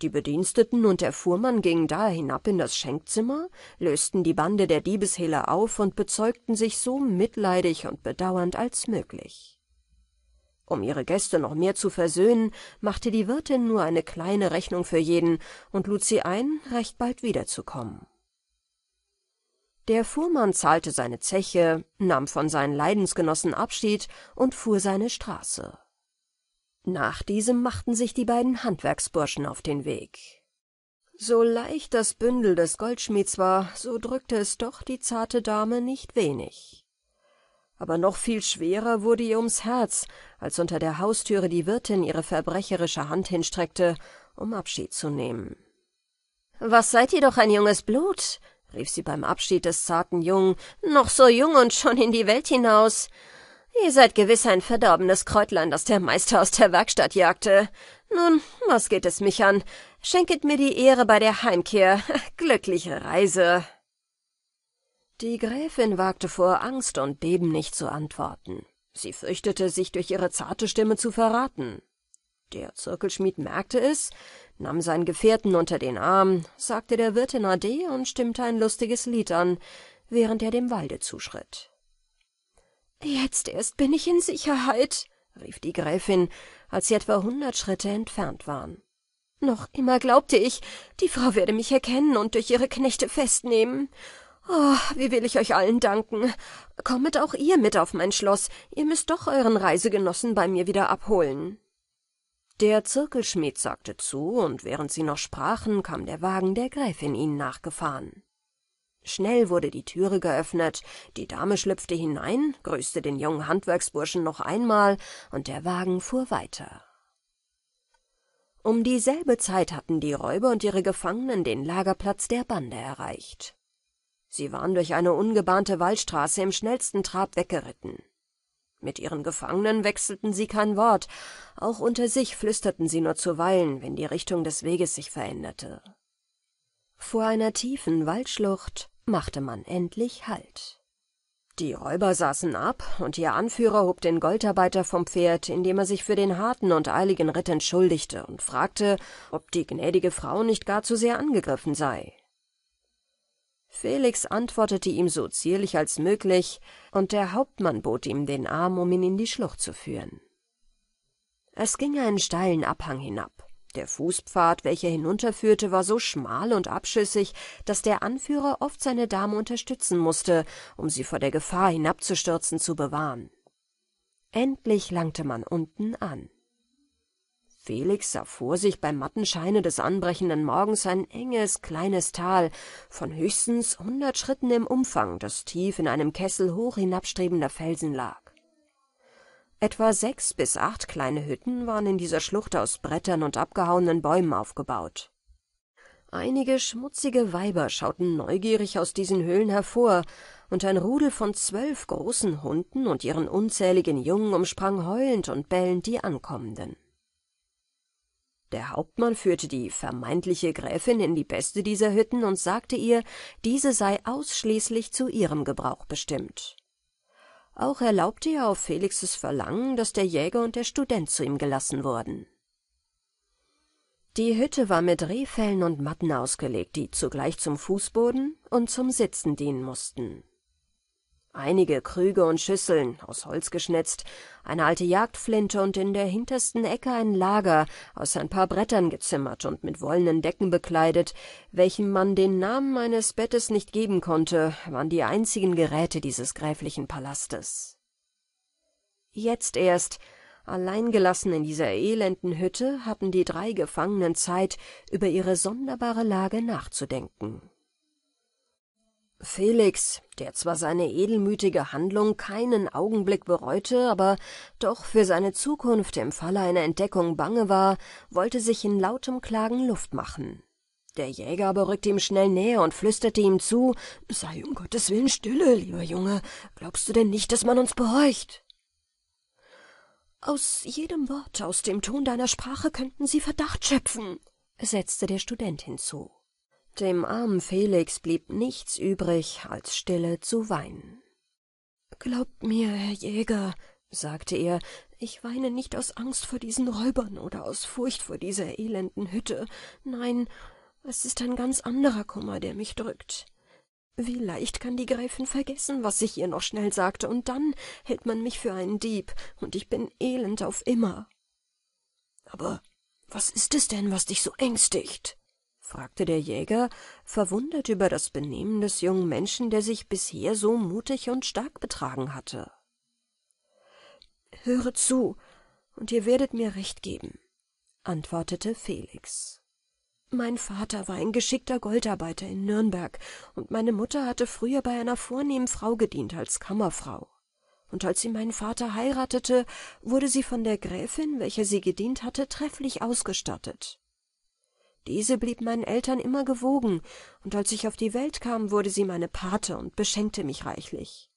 die bediensteten und der fuhrmann gingen daher hinab in das schenkzimmer lösten die bande der diebeshehler auf und bezeugten sich so mitleidig und bedauernd als möglich um ihre Gäste noch mehr zu versöhnen, machte die Wirtin nur eine kleine Rechnung für jeden und lud sie ein, recht bald wiederzukommen. Der Fuhrmann zahlte seine Zeche, nahm von seinen Leidensgenossen Abschied und fuhr seine Straße. Nach diesem machten sich die beiden Handwerksburschen auf den Weg. So leicht das Bündel des Goldschmieds war, so drückte es doch die zarte Dame nicht wenig aber noch viel schwerer wurde ihr ums Herz, als unter der Haustüre die Wirtin ihre verbrecherische Hand hinstreckte, um Abschied zu nehmen. Was seid ihr doch ein junges Blut? rief sie beim Abschied des zarten Jungen, noch so jung und schon in die Welt hinaus. Ihr seid gewiss ein verdorbenes Kräutlein, das der Meister aus der Werkstatt jagte. Nun, was geht es mich an? Schenket mir die Ehre bei der Heimkehr. Glückliche Reise. Die Gräfin wagte vor Angst und Beben nicht zu antworten. Sie fürchtete, sich durch ihre zarte Stimme zu verraten. Der Zirkelschmied merkte es, nahm seinen Gefährten unter den Arm, sagte der Wirtin Ade und stimmte ein lustiges Lied an, während er dem Walde zuschritt. »Jetzt erst bin ich in Sicherheit«, rief die Gräfin, als sie etwa hundert Schritte entfernt waren. »Noch immer glaubte ich, die Frau werde mich erkennen und durch ihre Knechte festnehmen. Oh, wie will ich euch allen danken. Kommet auch ihr mit auf mein Schloss. Ihr müsst doch euren Reisegenossen bei mir wieder abholen. Der Zirkelschmied sagte zu, und während sie noch sprachen, kam der Wagen der Gräfin ihnen nachgefahren. Schnell wurde die Türe geöffnet, die Dame schlüpfte hinein, grüßte den jungen Handwerksburschen noch einmal, und der Wagen fuhr weiter. Um dieselbe Zeit hatten die Räuber und ihre Gefangenen den Lagerplatz der Bande erreicht. Sie waren durch eine ungebahnte Waldstraße im schnellsten Trab weggeritten. Mit ihren Gefangenen wechselten sie kein Wort, auch unter sich flüsterten sie nur zuweilen, wenn die Richtung des Weges sich veränderte. Vor einer tiefen Waldschlucht machte man endlich Halt. Die Räuber saßen ab, und ihr Anführer hob den Goldarbeiter vom Pferd, indem er sich für den harten und eiligen Ritt entschuldigte und fragte, ob die gnädige Frau nicht gar zu sehr angegriffen sei. Felix antwortete ihm so zierlich als möglich, und der Hauptmann bot ihm den Arm, um ihn in die Schlucht zu führen. Es ging einen steilen Abhang hinab. Der Fußpfad, welcher hinunterführte, war so schmal und abschüssig, dass der Anführer oft seine Dame unterstützen musste, um sie vor der Gefahr hinabzustürzen zu bewahren. Endlich langte man unten an felix sah vor sich beim matten scheine des anbrechenden morgens ein enges kleines tal von höchstens hundert schritten im umfang das tief in einem kessel hoch hinabstrebender felsen lag etwa sechs bis acht kleine hütten waren in dieser schlucht aus brettern und abgehauenen bäumen aufgebaut einige schmutzige weiber schauten neugierig aus diesen höhlen hervor und ein rudel von zwölf großen hunden und ihren unzähligen jungen umsprang heulend und bellend die ankommenden der Hauptmann führte die vermeintliche Gräfin in die beste dieser Hütten und sagte ihr, diese sei ausschließlich zu ihrem Gebrauch bestimmt. Auch erlaubte er auf Felixes Verlangen, dass der Jäger und der Student zu ihm gelassen wurden. Die Hütte war mit Rehfellen und Matten ausgelegt, die zugleich zum Fußboden und zum Sitzen dienen mussten einige Krüge und Schüsseln, aus Holz geschnitzt, eine alte Jagdflinte und in der hintersten Ecke ein Lager, aus ein paar Brettern gezimmert und mit wollenen Decken bekleidet, welchem man den Namen eines Bettes nicht geben konnte, waren die einzigen Geräte dieses gräflichen Palastes. Jetzt erst, Alleingelassen in dieser elenden Hütte hatten die drei Gefangenen Zeit, über ihre sonderbare Lage nachzudenken. Felix, der zwar seine edelmütige Handlung keinen Augenblick bereute, aber doch für seine Zukunft im Falle einer Entdeckung bange war, wollte sich in lautem Klagen Luft machen. Der Jäger aber rückte ihm schnell näher und flüsterte ihm zu, »Sei um Gottes Willen stille, lieber Junge, glaubst du denn nicht, dass man uns behorcht?« »Aus jedem Wort, aus dem Ton deiner Sprache könnten sie Verdacht schöpfen«, setzte der Student hinzu. Dem armen Felix blieb nichts übrig, als stille zu weinen. »Glaubt mir, Herr Jäger«, sagte er, »ich weine nicht aus Angst vor diesen Räubern oder aus Furcht vor dieser elenden Hütte. Nein, es ist ein ganz anderer Kummer, der mich drückt. Wie leicht kann die Gräfin vergessen, was ich ihr noch schnell sagte, und dann hält man mich für einen Dieb, und ich bin elend auf immer.« »Aber was ist es denn, was dich so ängstigt?« fragte der Jäger, verwundert über das Benehmen des jungen Menschen, der sich bisher so mutig und stark betragen hatte. »Höre zu, und ihr werdet mir recht geben, antwortete Felix. Mein Vater war ein geschickter Goldarbeiter in Nürnberg, und meine Mutter hatte früher bei einer vornehmen Frau gedient als Kammerfrau. Und als sie meinen Vater heiratete, wurde sie von der Gräfin, welcher sie gedient hatte, trefflich ausgestattet. Diese blieb meinen Eltern immer gewogen, und als ich auf die Welt kam, wurde sie meine Pate und beschenkte mich reichlich.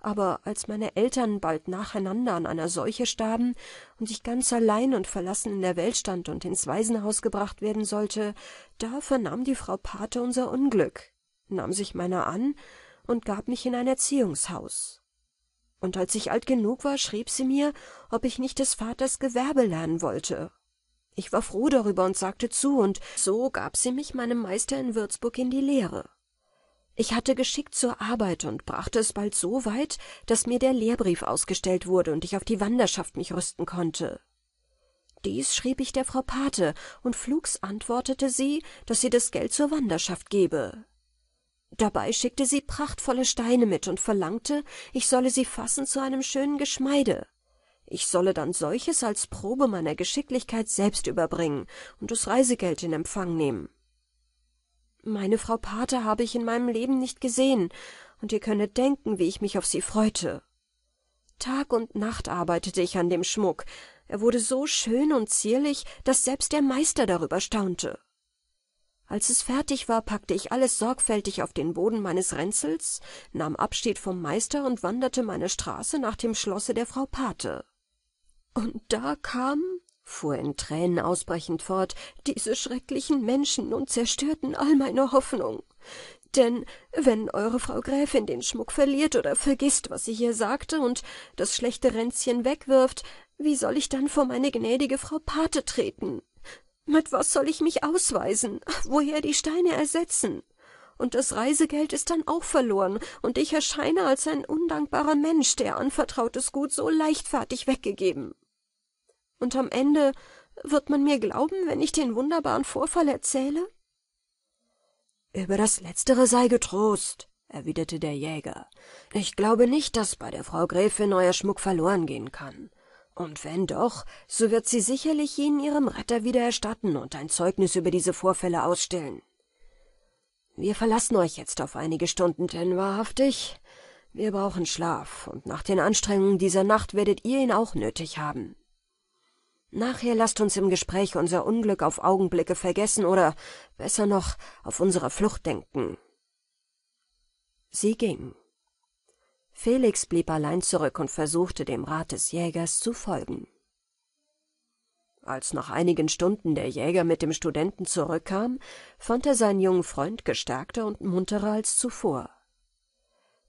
Aber als meine Eltern bald nacheinander an einer Seuche starben und ich ganz allein und verlassen in der Welt stand und ins Waisenhaus gebracht werden sollte, da vernahm die Frau Pate unser Unglück, nahm sich meiner an und gab mich in ein Erziehungshaus. Und als ich alt genug war, schrieb sie mir, ob ich nicht des Vaters Gewerbe lernen wollte ich war froh darüber und sagte zu, und so gab sie mich meinem Meister in Würzburg in die Lehre. Ich hatte geschickt zur Arbeit und brachte es bald so weit, dass mir der Lehrbrief ausgestellt wurde und ich auf die Wanderschaft mich rüsten konnte. Dies schrieb ich der Frau Pate, und flugs antwortete sie, dass sie das Geld zur Wanderschaft gebe. Dabei schickte sie prachtvolle Steine mit und verlangte, ich solle sie fassen zu einem schönen Geschmeide ich solle dann solches als probe meiner geschicklichkeit selbst überbringen und das reisegeld in empfang nehmen meine frau pate habe ich in meinem leben nicht gesehen und ihr könnet denken wie ich mich auf sie freute tag und nacht arbeitete ich an dem schmuck er wurde so schön und zierlich daß selbst der meister darüber staunte als es fertig war packte ich alles sorgfältig auf den boden meines ränzels nahm abschied vom meister und wanderte meine straße nach dem schlosse der frau pate und da kamen, fuhr in Tränen ausbrechend fort, diese schrecklichen Menschen und zerstörten all meine Hoffnung. Denn wenn eure Frau Gräfin den Schmuck verliert oder vergisst, was sie hier sagte, und das schlechte Ränzchen wegwirft, wie soll ich dann vor meine gnädige Frau Pate treten? Mit was soll ich mich ausweisen? Woher die Steine ersetzen? Und das Reisegeld ist dann auch verloren, und ich erscheine als ein undankbarer Mensch, der anvertrautes Gut so leichtfertig weggegeben und am Ende wird man mir glauben, wenn ich den wunderbaren Vorfall erzähle? Über das Letztere sei getrost, erwiderte der Jäger. Ich glaube nicht, dass bei der Frau Gräfin euer Schmuck verloren gehen kann. Und wenn doch, so wird sie sicherlich ihn ihrem Retter wieder erstatten und ein Zeugnis über diese Vorfälle ausstellen. Wir verlassen euch jetzt auf einige Stunden, denn wahrhaftig, wir brauchen Schlaf, und nach den Anstrengungen dieser Nacht werdet ihr ihn auch nötig haben. Nachher lasst uns im Gespräch unser Unglück auf Augenblicke vergessen oder, besser noch, auf unsere Flucht denken. Sie ging. Felix blieb allein zurück und versuchte, dem Rat des Jägers zu folgen. Als nach einigen Stunden der Jäger mit dem Studenten zurückkam, fand er seinen jungen Freund gestärkter und munterer als zuvor.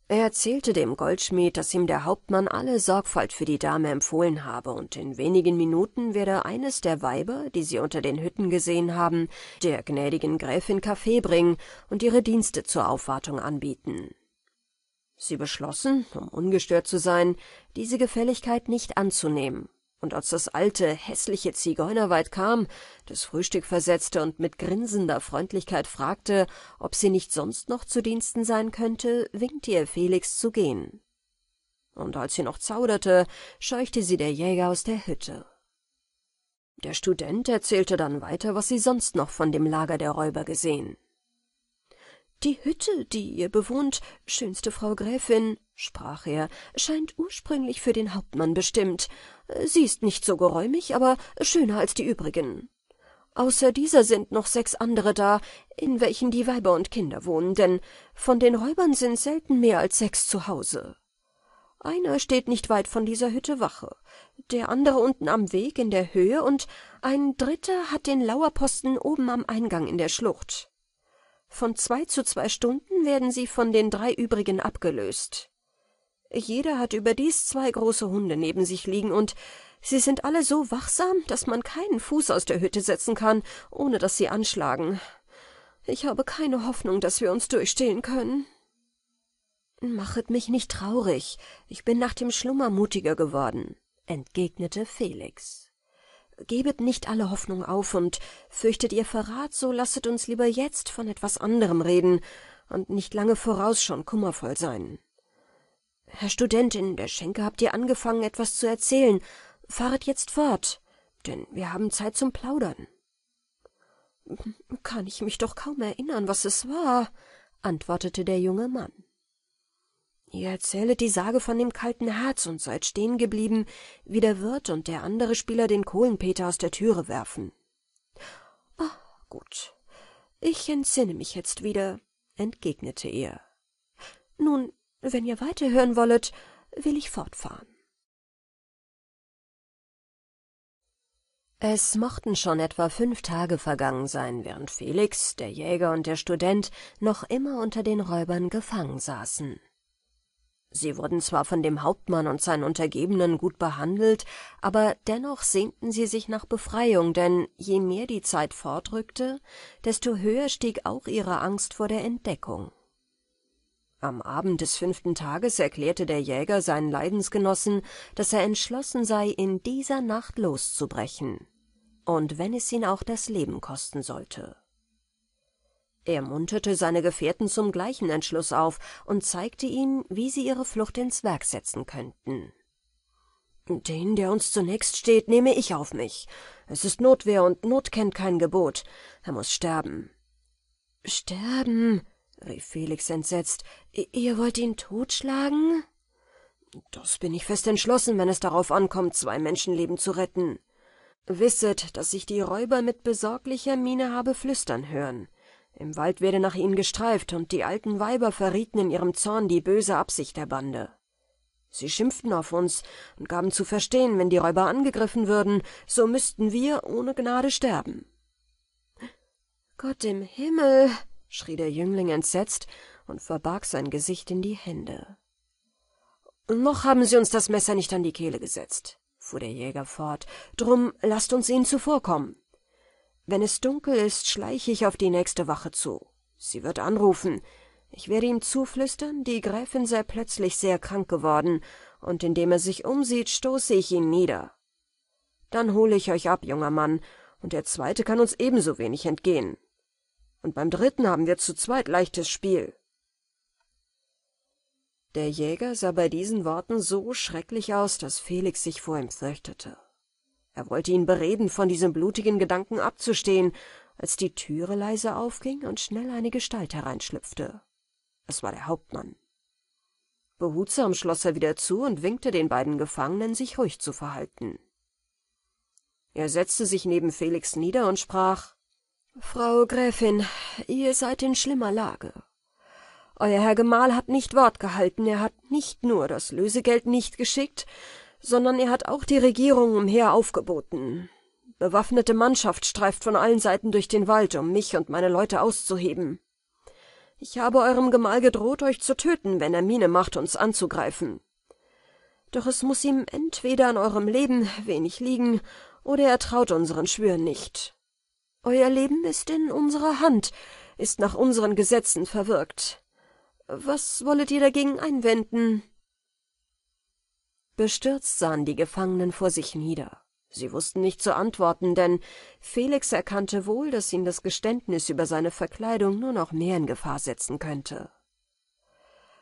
Er erzählte dem Goldschmied, dass ihm der Hauptmann alle Sorgfalt für die Dame empfohlen habe, und in wenigen Minuten werde eines der Weiber, die sie unter den Hütten gesehen haben, der gnädigen Gräfin Kaffee bringen und ihre Dienste zur Aufwartung anbieten. Sie beschlossen, um ungestört zu sein, diese Gefälligkeit nicht anzunehmen und als das alte, häßliche Zigeunerweib kam, das Frühstück versetzte und mit grinsender Freundlichkeit fragte, ob sie nicht sonst noch zu Diensten sein könnte, winkte ihr Felix zu gehen. Und als sie noch zauderte, scheuchte sie der Jäger aus der Hütte. Der Student erzählte dann weiter, was sie sonst noch von dem Lager der Räuber gesehen die Hütte, die ihr bewohnt, schönste Frau Gräfin, sprach er, scheint ursprünglich für den Hauptmann bestimmt. Sie ist nicht so geräumig, aber schöner als die übrigen. Außer dieser sind noch sechs andere da, in welchen die Weiber und Kinder wohnen, denn von den Räubern sind selten mehr als sechs zu Hause. Einer steht nicht weit von dieser Hütte Wache, der andere unten am Weg in der Höhe und ein dritter hat den Lauerposten oben am Eingang in der Schlucht. Von zwei zu zwei Stunden werden sie von den drei übrigen abgelöst. Jeder hat überdies zwei große Hunde neben sich liegen, und sie sind alle so wachsam, dass man keinen Fuß aus der Hütte setzen kann, ohne dass sie anschlagen. Ich habe keine Hoffnung, dass wir uns durchstehen können. Machet mich nicht traurig, ich bin nach dem Schlummer mutiger geworden, entgegnete Felix gebet nicht alle hoffnung auf und fürchtet ihr verrat so lasset uns lieber jetzt von etwas anderem reden und nicht lange voraus schon kummervoll sein herr student in der schenke habt ihr angefangen etwas zu erzählen fahret jetzt fort denn wir haben zeit zum plaudern kann ich mich doch kaum erinnern was es war antwortete der junge mann ihr erzählet die sage von dem kalten herz und seid stehen geblieben wie der wirt und der andere spieler den kohlenpeter aus der türe werfen oh, gut ich entsinne mich jetzt wieder entgegnete er nun wenn ihr weiterhören wollet will ich fortfahren Es mochten schon etwa fünf Tage vergangen sein, während Felix, der Jäger und der Student noch immer unter den Räubern gefangen saßen. Sie wurden zwar von dem Hauptmann und seinen Untergebenen gut behandelt, aber dennoch sehnten sie sich nach Befreiung, denn je mehr die Zeit fortrückte, desto höher stieg auch ihre Angst vor der Entdeckung. Am Abend des fünften Tages erklärte der Jäger seinen Leidensgenossen, dass er entschlossen sei, in dieser Nacht loszubrechen, und wenn es ihn auch das Leben kosten sollte er munterte seine gefährten zum gleichen entschluß auf und zeigte ihnen wie sie ihre flucht ins werk setzen könnten den der uns zunächst steht nehme ich auf mich es ist notwehr und not kennt kein gebot er muß sterben sterben rief felix entsetzt ihr wollt ihn totschlagen das bin ich fest entschlossen wenn es darauf ankommt zwei menschenleben zu retten wisset daß ich die räuber mit besorglicher miene habe flüstern hören im Wald werde nach ihnen gestreift, und die alten Weiber verrieten in ihrem Zorn die böse Absicht der Bande. Sie schimpften auf uns und gaben zu verstehen, wenn die Räuber angegriffen würden, so müssten wir ohne Gnade sterben. Gott im Himmel, schrie der Jüngling entsetzt und verbarg sein Gesicht in die Hände. Noch haben sie uns das Messer nicht an die Kehle gesetzt, fuhr der Jäger fort, drum lasst uns ihnen zuvorkommen. Wenn es dunkel ist, schleiche ich auf die nächste Wache zu. Sie wird anrufen. Ich werde ihm zuflüstern, die Gräfin sei plötzlich sehr krank geworden, und indem er sich umsieht, stoße ich ihn nieder. Dann hole ich euch ab, junger Mann, und der zweite kann uns ebenso wenig entgehen. Und beim dritten haben wir zu zweit leichtes Spiel. Der Jäger sah bei diesen Worten so schrecklich aus, dass Felix sich vor ihm fürchtete er wollte ihn bereden von diesem blutigen gedanken abzustehen als die türe leise aufging und schnell eine gestalt hereinschlüpfte es war der hauptmann behutsam schloß er wieder zu und winkte den beiden gefangenen sich ruhig zu verhalten er setzte sich neben felix nieder und sprach frau gräfin ihr seid in schlimmer lage euer herr gemahl hat nicht wort gehalten er hat nicht nur das lösegeld nicht geschickt sondern er hat auch die Regierung umher aufgeboten. Bewaffnete Mannschaft streift von allen Seiten durch den Wald, um mich und meine Leute auszuheben. Ich habe eurem Gemahl gedroht, euch zu töten, wenn er Miene macht, uns anzugreifen. Doch es muß ihm entweder an eurem Leben wenig liegen, oder er traut unseren Schwüren nicht. Euer Leben ist in unserer Hand, ist nach unseren Gesetzen verwirkt. Was wollet ihr dagegen einwenden? Bestürzt sahen die Gefangenen vor sich nieder. Sie wussten nicht zu antworten, denn Felix erkannte wohl, dass ihn das Geständnis über seine Verkleidung nur noch mehr in Gefahr setzen könnte.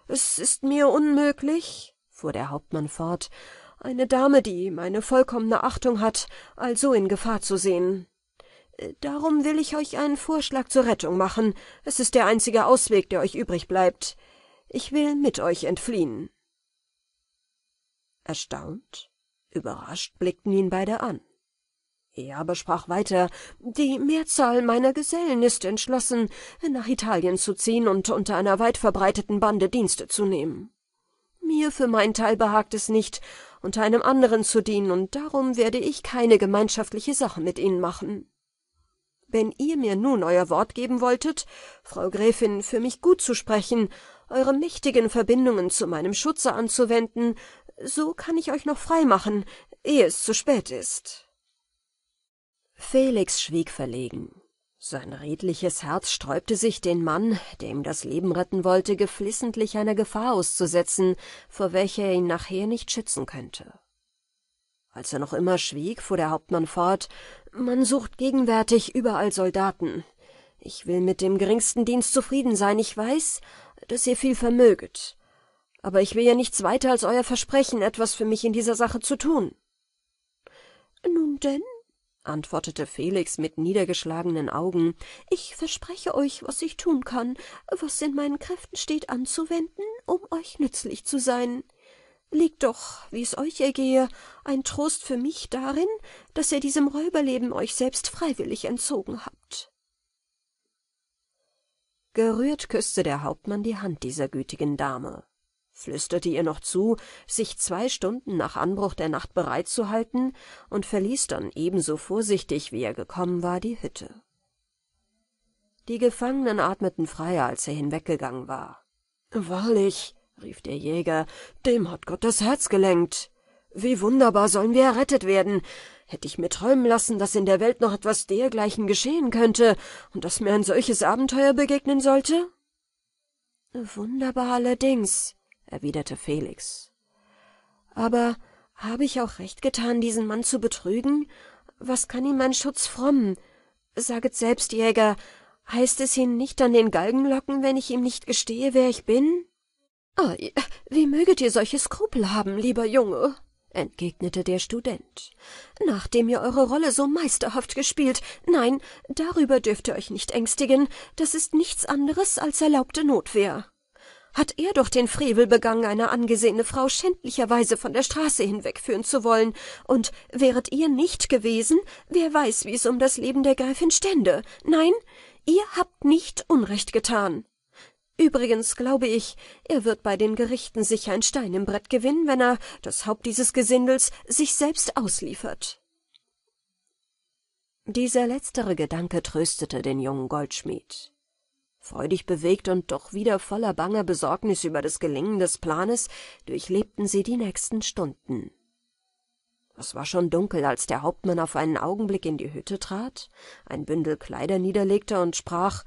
Es ist mir unmöglich, fuhr der Hauptmann fort, eine Dame, die meine vollkommene Achtung hat, also in Gefahr zu sehen. Darum will ich euch einen Vorschlag zur Rettung machen. Es ist der einzige Ausweg, der euch übrig bleibt. Ich will mit euch entfliehen erstaunt überrascht blickten ihn beide an er aber sprach weiter die mehrzahl meiner gesellen ist entschlossen nach italien zu ziehen und unter einer weitverbreiteten bande dienste zu nehmen mir für meinen teil behagt es nicht unter einem anderen zu dienen und darum werde ich keine gemeinschaftliche sache mit ihnen machen wenn ihr mir nun euer wort geben wolltet frau gräfin für mich gut zu sprechen eure mächtigen verbindungen zu meinem schutze anzuwenden so kann ich euch noch frei machen, ehe es zu spät ist. Felix schwieg verlegen. Sein redliches Herz sträubte sich, den Mann, der ihm das Leben retten wollte, geflissentlich einer Gefahr auszusetzen, vor welcher er ihn nachher nicht schützen könnte. Als er noch immer schwieg, fuhr der Hauptmann fort, man sucht gegenwärtig überall Soldaten. Ich will mit dem geringsten Dienst zufrieden sein. Ich weiß, dass ihr viel vermöget aber ich will ja nichts weiter als euer Versprechen, etwas für mich in dieser Sache zu tun. Nun denn, antwortete Felix mit niedergeschlagenen Augen, ich verspreche euch, was ich tun kann, was in meinen Kräften steht anzuwenden, um euch nützlich zu sein. Liegt doch, wie es euch ergehe, ein Trost für mich darin, dass ihr diesem Räuberleben euch selbst freiwillig entzogen habt. Gerührt küßte der Hauptmann die Hand dieser gütigen Dame flüsterte ihr noch zu, sich zwei Stunden nach Anbruch der Nacht bereit zu halten, und verließ dann ebenso vorsichtig, wie er gekommen war, die Hütte. Die Gefangenen atmeten freier, als er hinweggegangen war. Wahrlich, rief der Jäger, dem hat Gott das Herz gelenkt. Wie wunderbar sollen wir errettet werden. Hätte ich mir träumen lassen, dass in der Welt noch etwas dergleichen geschehen könnte und dass mir ein solches Abenteuer begegnen sollte? Wunderbar allerdings, erwiderte Felix. Aber habe ich auch recht getan, diesen Mann zu betrügen? Was kann ihm mein Schutz frommen? Saget selbst, Jäger, heißt es ihn nicht an den Galgen locken, wenn ich ihm nicht gestehe, wer ich bin? Ah, wie möget ihr solche Skrupel haben, lieber Junge? entgegnete der Student. Nachdem ihr eure Rolle so meisterhaft gespielt, nein, darüber dürft ihr euch nicht ängstigen, das ist nichts anderes als erlaubte Notwehr hat er doch den Frevel begangen, eine angesehene Frau schändlicherweise von der Straße hinwegführen zu wollen, und wäret ihr nicht gewesen, wer weiß, wie es um das Leben der Gräfin stände. Nein, ihr habt nicht Unrecht getan. Übrigens glaube ich, er wird bei den Gerichten sicher ein Stein im Brett gewinnen, wenn er, das Haupt dieses Gesindels, sich selbst ausliefert. Dieser letztere Gedanke tröstete den jungen Goldschmied. Freudig bewegt und doch wieder voller banger Besorgnis über das Gelingen des Planes, durchlebten sie die nächsten Stunden. Es war schon dunkel, als der Hauptmann auf einen Augenblick in die Hütte trat, ein Bündel Kleider niederlegte und sprach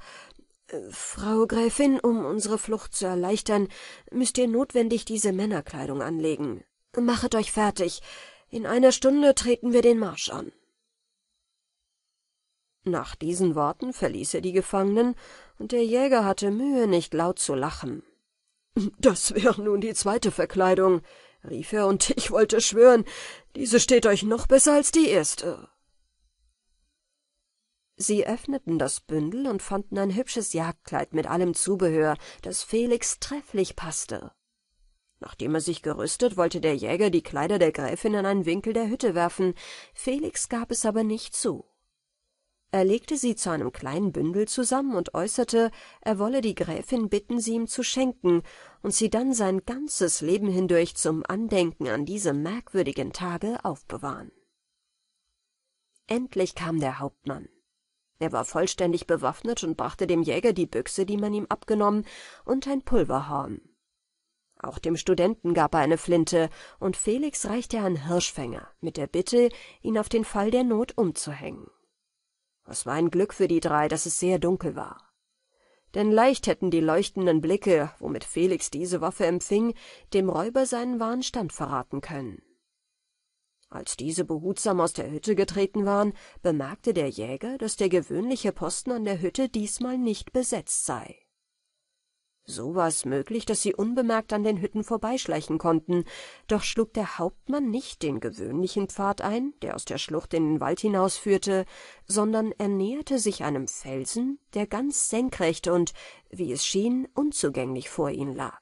äh, Frau Gräfin, um unsere Flucht zu erleichtern, müsst ihr notwendig diese Männerkleidung anlegen. Machet euch fertig. In einer Stunde treten wir den Marsch an. Nach diesen Worten verließ er die Gefangenen und der Jäger hatte Mühe, nicht laut zu lachen. Das wäre nun die zweite Verkleidung, rief er, und ich wollte schwören, diese steht euch noch besser als die erste. Sie öffneten das Bündel und fanden ein hübsches Jagdkleid mit allem Zubehör, das Felix trefflich passte. Nachdem er sich gerüstet, wollte der Jäger die Kleider der Gräfin in einen Winkel der Hütte werfen, Felix gab es aber nicht zu er legte sie zu einem kleinen bündel zusammen und äußerte er wolle die gräfin bitten sie ihm zu schenken und sie dann sein ganzes leben hindurch zum andenken an diese merkwürdigen tage aufbewahren endlich kam der hauptmann er war vollständig bewaffnet und brachte dem jäger die büchse die man ihm abgenommen und ein pulverhorn auch dem studenten gab er eine flinte und felix reichte einen hirschfänger mit der bitte ihn auf den fall der not umzuhängen es war ein Glück für die drei, dass es sehr dunkel war. Denn leicht hätten die leuchtenden Blicke, womit Felix diese Waffe empfing, dem Räuber seinen wahren Stand verraten können. Als diese behutsam aus der Hütte getreten waren, bemerkte der Jäger, dass der gewöhnliche Posten an der Hütte diesmal nicht besetzt sei. So war es möglich, dass sie unbemerkt an den Hütten vorbeischleichen konnten, doch schlug der Hauptmann nicht den gewöhnlichen Pfad ein, der aus der Schlucht in den Wald hinausführte, sondern er näherte sich einem Felsen, der ganz senkrecht und, wie es schien, unzugänglich vor ihnen lag.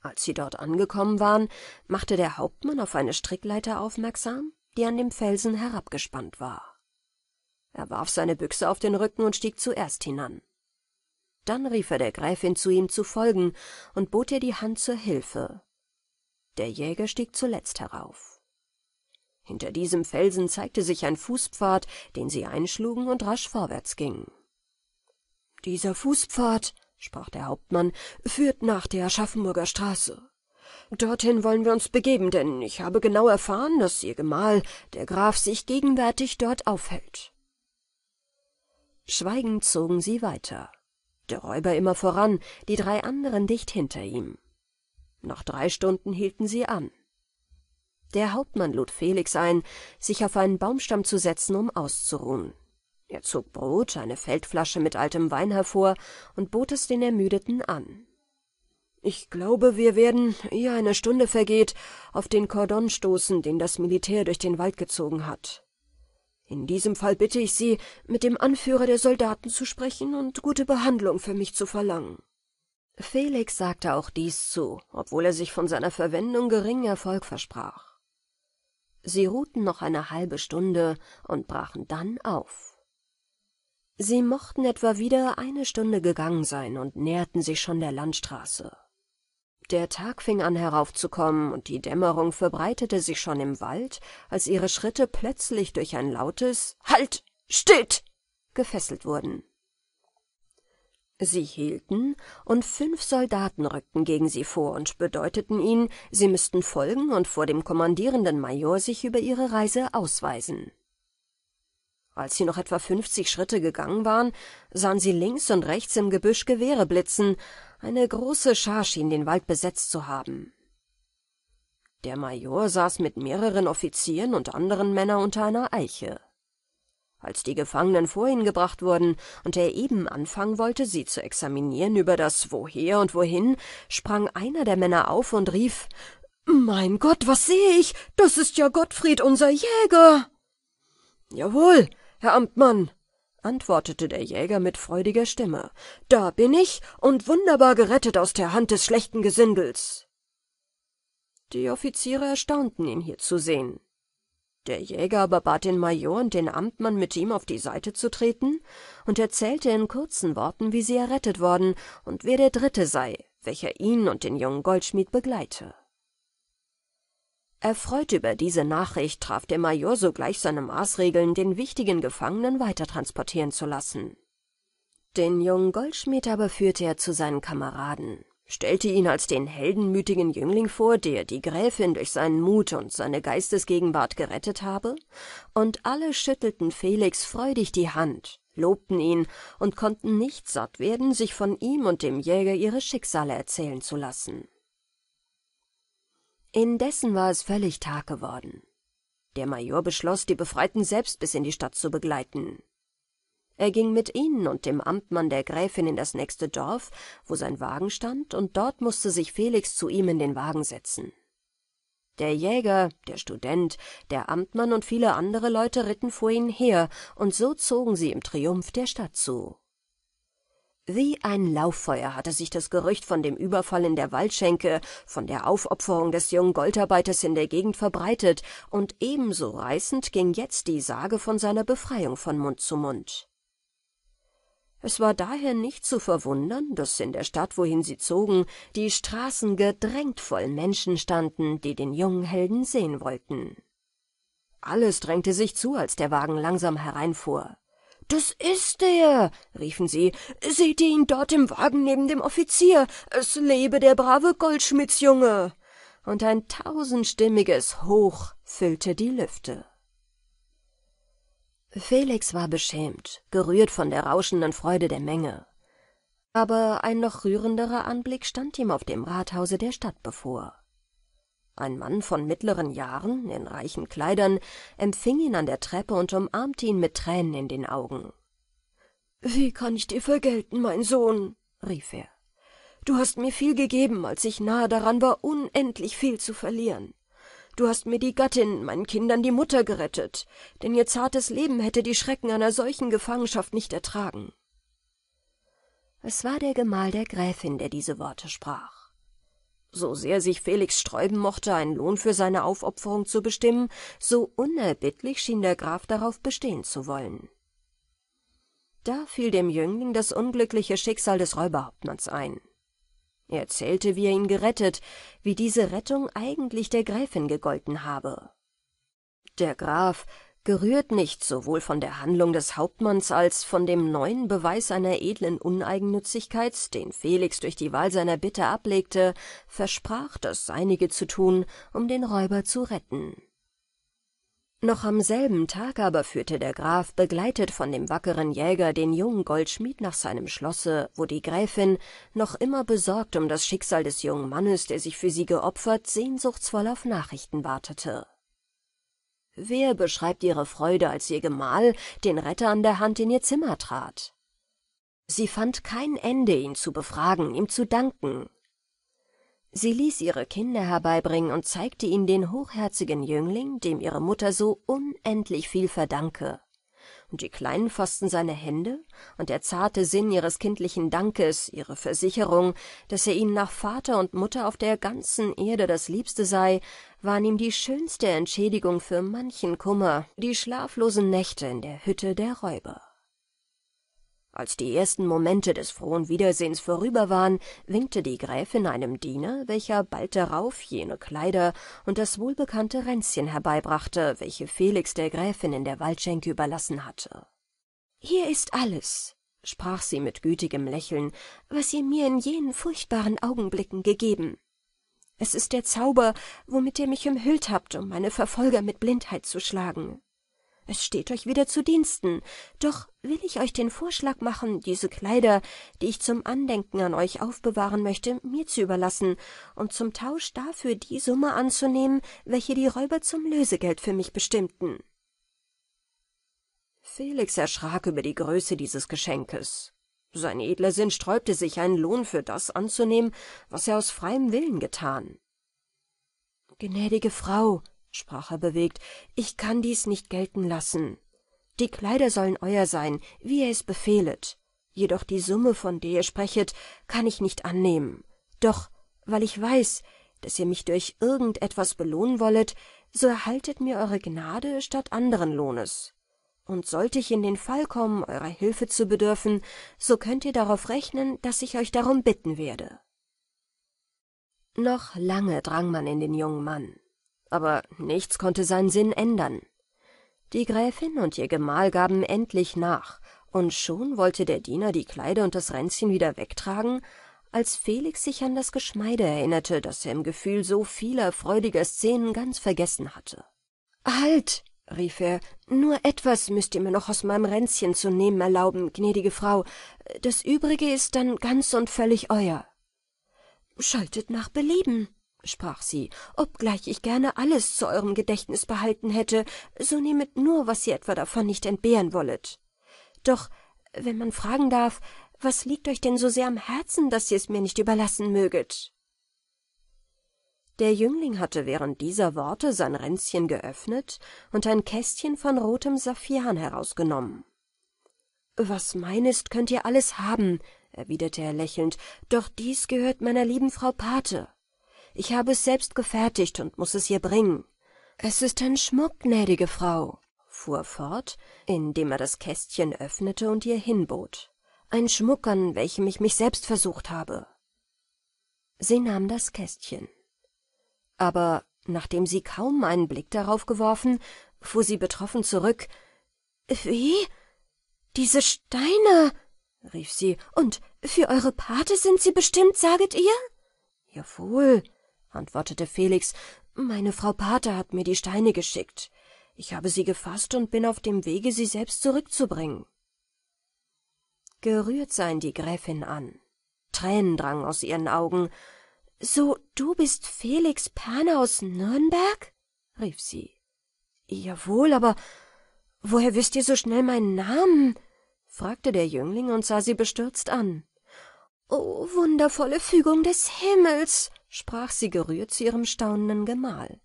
Als sie dort angekommen waren, machte der Hauptmann auf eine Strickleiter aufmerksam, die an dem Felsen herabgespannt war. Er warf seine Büchse auf den Rücken und stieg zuerst hinan dann rief er der Gräfin zu ihm zu folgen und bot ihr die Hand zur Hilfe. Der Jäger stieg zuletzt herauf. Hinter diesem Felsen zeigte sich ein Fußpfad, den sie einschlugen und rasch vorwärts gingen. Dieser Fußpfad, sprach der Hauptmann, führt nach der Aschaffenburger Straße. Dorthin wollen wir uns begeben, denn ich habe genau erfahren, dass Ihr Gemahl, der Graf, sich gegenwärtig dort aufhält. Schweigend zogen sie weiter der Räuber immer voran, die drei anderen dicht hinter ihm. Nach drei Stunden hielten sie an. Der Hauptmann lud Felix ein, sich auf einen Baumstamm zu setzen, um auszuruhen. Er zog Brot, eine Feldflasche mit altem Wein hervor und bot es den Ermüdeten an. Ich glaube, wir werden, ehe eine Stunde vergeht, auf den Kordon stoßen, den das Militär durch den Wald gezogen hat. In diesem Fall bitte ich Sie, mit dem Anführer der Soldaten zu sprechen und gute Behandlung für mich zu verlangen. Felix sagte auch dies zu, obwohl er sich von seiner Verwendung geringen Erfolg versprach. Sie ruhten noch eine halbe Stunde und brachen dann auf. Sie mochten etwa wieder eine Stunde gegangen sein und näherten sich schon der Landstraße. Der Tag fing an heraufzukommen, und die Dämmerung verbreitete sich schon im Wald, als ihre Schritte plötzlich durch ein lautes Halt. Steht. gefesselt wurden. Sie hielten, und fünf Soldaten rückten gegen sie vor und bedeuteten ihnen, sie müssten folgen und vor dem kommandierenden Major sich über ihre Reise ausweisen. Als sie noch etwa fünfzig Schritte gegangen waren, sahen sie links und rechts im Gebüsch Gewehre blitzen. Eine große Schar schien den Wald besetzt zu haben. Der Major saß mit mehreren Offizieren und anderen Männern unter einer Eiche. Als die Gefangenen vor ihn gebracht wurden und er eben anfangen wollte, sie zu examinieren über das Woher und Wohin, sprang einer der Männer auf und rief Mein Gott, was sehe ich? Das ist ja Gottfried, unser Jäger. Jawohl, Herr Amtmann, antwortete der Jäger mit freudiger Stimme, da bin ich und wunderbar gerettet aus der Hand des schlechten Gesindels. Die Offiziere erstaunten ihn hier zu sehen. Der Jäger aber bat den Major und den Amtmann, mit ihm auf die Seite zu treten, und erzählte in kurzen Worten, wie sie errettet worden und wer der Dritte sei, welcher ihn und den jungen Goldschmied begleite. Erfreut über diese Nachricht traf der Major sogleich seine Maßregeln, den wichtigen Gefangenen weitertransportieren zu lassen. Den jungen Goldschmied aber führte er zu seinen Kameraden, stellte ihn als den heldenmütigen Jüngling vor, der die Gräfin durch seinen Mut und seine Geistesgegenwart gerettet habe, und alle schüttelten Felix freudig die Hand, lobten ihn und konnten nicht satt werden, sich von ihm und dem Jäger ihre Schicksale erzählen zu lassen. Indessen war es völlig Tag geworden. Der Major beschloss, die Befreiten selbst bis in die Stadt zu begleiten. Er ging mit ihnen und dem Amtmann der Gräfin in das nächste Dorf, wo sein Wagen stand, und dort musste sich Felix zu ihm in den Wagen setzen. Der Jäger, der Student, der Amtmann und viele andere Leute ritten vor ihnen her, und so zogen sie im Triumph der Stadt zu. Wie ein Lauffeuer hatte sich das Gerücht von dem Überfall in der Waldschenke, von der Aufopferung des jungen Goldarbeiters in der Gegend verbreitet, und ebenso reißend ging jetzt die Sage von seiner Befreiung von Mund zu Mund. Es war daher nicht zu verwundern, dass in der Stadt, wohin sie zogen, die Straßen gedrängt voll Menschen standen, die den jungen Helden sehen wollten. Alles drängte sich zu, als der Wagen langsam hereinfuhr. Das ist er, riefen sie. Seht ihr ihn dort im Wagen neben dem Offizier? Es lebe der brave Goldschmidtsjunge!« Und ein tausendstimmiges Hoch füllte die Lüfte. Felix war beschämt, gerührt von der rauschenden Freude der Menge. Aber ein noch rührenderer Anblick stand ihm auf dem Rathause der Stadt bevor ein mann von mittleren jahren in reichen kleidern empfing ihn an der treppe und umarmte ihn mit tränen in den augen wie kann ich dir vergelten mein sohn rief er du hast mir viel gegeben als ich nahe daran war unendlich viel zu verlieren Du hast mir die Gattin, meinen Kindern die Mutter gerettet, denn ihr zartes Leben hätte die Schrecken einer solchen Gefangenschaft nicht ertragen. Es war der Gemahl der Gräfin, der diese Worte sprach. So sehr sich Felix sträuben mochte, einen Lohn für seine Aufopferung zu bestimmen, so unerbittlich schien der Graf darauf bestehen zu wollen. Da fiel dem Jüngling das unglückliche Schicksal des Räuberhauptmanns ein. Er erzählte, wie er ihn gerettet, wie diese Rettung eigentlich der Gräfin gegolten habe. Der Graf, gerührt nicht sowohl von der Handlung des Hauptmanns als von dem neuen Beweis einer edlen Uneigennützigkeit, den Felix durch die Wahl seiner Bitte ablegte, versprach, das Seinige zu tun, um den Räuber zu retten. Noch am selben Tag aber führte der Graf, begleitet von dem wackeren Jäger, den jungen Goldschmied nach seinem Schlosse, wo die Gräfin, noch immer besorgt um das Schicksal des jungen Mannes, der sich für sie geopfert, sehnsuchtsvoll auf Nachrichten wartete. Wer beschreibt ihre Freude, als ihr Gemahl, den Retter an der Hand, in ihr Zimmer trat? Sie fand kein Ende, ihn zu befragen, ihm zu danken. Sie ließ ihre Kinder herbeibringen und zeigte ihnen den hochherzigen Jüngling, dem ihre Mutter so unendlich viel verdanke und die kleinen fassten seine hände und der zarte sinn ihres kindlichen dankes ihre versicherung daß er ihnen nach vater und mutter auf der ganzen erde das liebste sei waren ihm die schönste entschädigung für manchen kummer die schlaflosen nächte in der hütte der räuber als die ersten Momente des frohen Wiedersehens vorüber waren, winkte die Gräfin einem Diener, welcher bald darauf jene Kleider und das wohlbekannte Ränzchen herbeibrachte, welche Felix der Gräfin in der Waldschenke überlassen hatte. »Hier ist alles«, sprach sie mit gütigem Lächeln, »was ihr mir in jenen furchtbaren Augenblicken gegeben. Es ist der Zauber, womit ihr mich umhüllt habt, um meine Verfolger mit Blindheit zu schlagen es steht euch wieder zu Diensten. Doch will ich euch den Vorschlag machen, diese Kleider, die ich zum Andenken an euch aufbewahren möchte, mir zu überlassen und zum Tausch dafür die Summe anzunehmen, welche die Räuber zum Lösegeld für mich bestimmten. Felix erschrak über die Größe dieses Geschenkes. Sein edler Sinn sträubte sich, einen Lohn für das anzunehmen, was er aus freiem Willen getan. »Gnädige Frau«, sprach er bewegt ich kann dies nicht gelten lassen die kleider sollen euer sein wie ihr es befehlet jedoch die summe von der ihr sprechet kann ich nicht annehmen doch weil ich weiß dass ihr mich durch irgend etwas belohnen wollet so erhaltet mir eure gnade statt anderen lohnes und sollte ich in den fall kommen eurer hilfe zu bedürfen so könnt ihr darauf rechnen daß ich euch darum bitten werde noch lange drang man in den jungen mann aber nichts konnte seinen Sinn ändern. Die Gräfin und ihr Gemahl gaben endlich nach, und schon wollte der Diener die Kleider und das Ränzchen wieder wegtragen, als Felix sich an das Geschmeide erinnerte, das er im Gefühl so vieler freudiger Szenen ganz vergessen hatte. »Halt!« rief er, »nur etwas müsst ihr mir noch aus meinem Ränzchen zu nehmen erlauben, gnädige Frau. Das Übrige ist dann ganz und völlig euer.« »Schaltet nach Belieben«, sprach sie, obgleich ich gerne alles zu eurem Gedächtnis behalten hätte, so nehmet nur, was ihr etwa davon nicht entbehren wollet. Doch, wenn man fragen darf, was liegt euch denn so sehr am Herzen, dass ihr es mir nicht überlassen möget? Der Jüngling hatte während dieser Worte sein Ränzchen geöffnet und ein Kästchen von rotem Saffian herausgenommen. Was mein ist, könnt ihr alles haben, erwiderte er lächelnd, doch dies gehört meiner lieben Frau Pate. Ich habe es selbst gefertigt und muß es ihr bringen. Es ist ein Schmuck, gnädige Frau, fuhr fort, indem er das Kästchen öffnete und ihr hinbot. Ein Schmuck, an welchem ich mich selbst versucht habe. Sie nahm das Kästchen. Aber nachdem sie kaum einen Blick darauf geworfen, fuhr sie betroffen zurück. Wie? Diese Steine, rief sie, und für eure Pate sind sie bestimmt, saget ihr? Jawohl, antwortete Felix, meine Frau Pater hat mir die Steine geschickt. Ich habe sie gefaßt und bin auf dem Wege, sie selbst zurückzubringen. Gerührt sah ihn die Gräfin an. Tränen drangen aus ihren Augen. So, du bist Felix Perne aus Nürnberg? rief sie. Jawohl, aber woher wisst ihr so schnell meinen Namen? fragte der Jüngling und sah sie bestürzt an. Oh, wundervolle Fügung des Himmels! sprach sie gerührt zu ihrem staunenden gemahl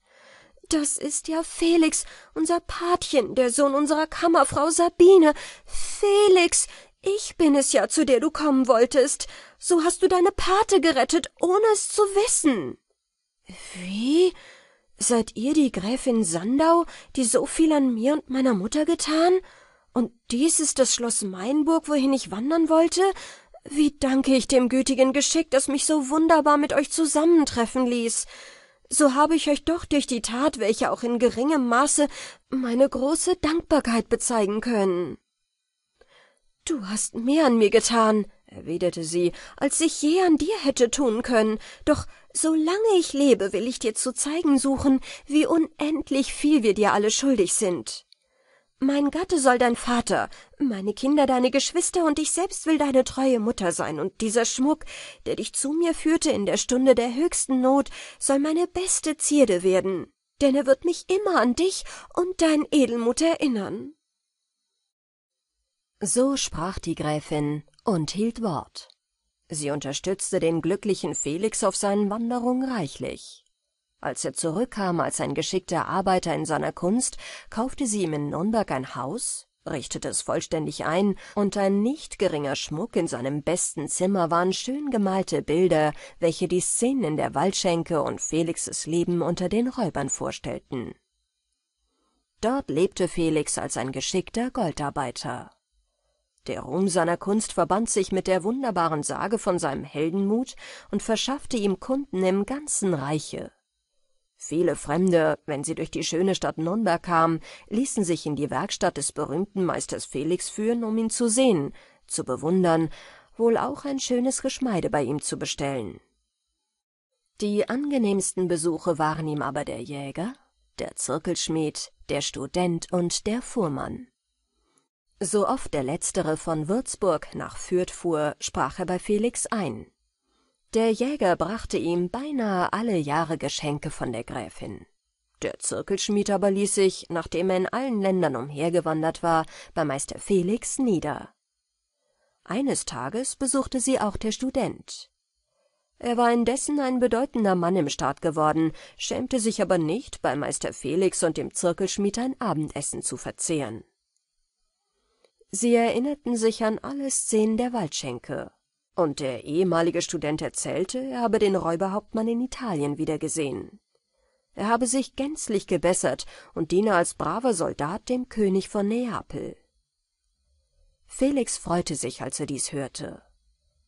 das ist ja felix unser patchen der sohn unserer kammerfrau sabine felix ich bin es ja zu der du kommen wolltest so hast du deine Pate gerettet ohne es zu wissen wie seid ihr die gräfin sandau die so viel an mir und meiner mutter getan und dies ist das Schloss Mainburg, wohin ich wandern wollte wie danke ich dem gütigen Geschick, das mich so wunderbar mit euch zusammentreffen ließ. So habe ich euch doch durch die Tat, welche auch in geringem Maße, meine große Dankbarkeit bezeigen können. Du hast mehr an mir getan, erwiderte sie, als ich je an dir hätte tun können, doch solange ich lebe, will ich dir zu zeigen suchen, wie unendlich viel wir dir alle schuldig sind. Mein Gatte soll dein Vater, meine Kinder deine Geschwister und ich selbst will deine treue Mutter sein, und dieser Schmuck, der dich zu mir führte in der Stunde der höchsten Not, soll meine beste Zierde werden, denn er wird mich immer an dich und dein Edelmut erinnern. So sprach die Gräfin und hielt Wort. Sie unterstützte den glücklichen Felix auf seinen Wanderungen reichlich. Als er zurückkam als ein geschickter Arbeiter in seiner Kunst, kaufte sie ihm in Nürnberg ein Haus, richtete es vollständig ein, und ein nicht geringer Schmuck in seinem besten Zimmer waren schön gemalte Bilder, welche die Szenen in der Waldschenke und Felixes Leben unter den Räubern vorstellten. Dort lebte Felix als ein geschickter Goldarbeiter. Der Ruhm seiner Kunst verband sich mit der wunderbaren Sage von seinem Heldenmut und verschaffte ihm Kunden im ganzen Reiche. Viele Fremde, wenn sie durch die schöne Stadt Nürnberg kamen, ließen sich in die Werkstatt des berühmten Meisters Felix führen, um ihn zu sehen, zu bewundern, wohl auch ein schönes Geschmeide bei ihm zu bestellen. Die angenehmsten Besuche waren ihm aber der Jäger, der Zirkelschmied, der Student und der Fuhrmann. So oft der letztere von Würzburg nach Fürth fuhr, sprach er bei Felix ein der Jäger brachte ihm beinahe alle Jahre Geschenke von der Gräfin. Der Zirkelschmied aber ließ sich, nachdem er in allen Ländern umhergewandert war, bei Meister Felix nieder. Eines Tages besuchte sie auch der Student. Er war indessen ein bedeutender Mann im Staat geworden, schämte sich aber nicht, bei Meister Felix und dem Zirkelschmied ein Abendessen zu verzehren. Sie erinnerten sich an alle Szenen der Waldschenke, und der ehemalige Student erzählte, er habe den Räuberhauptmann in Italien wiedergesehen. Er habe sich gänzlich gebessert und diene als braver Soldat dem König von Neapel. Felix freute sich, als er dies hörte.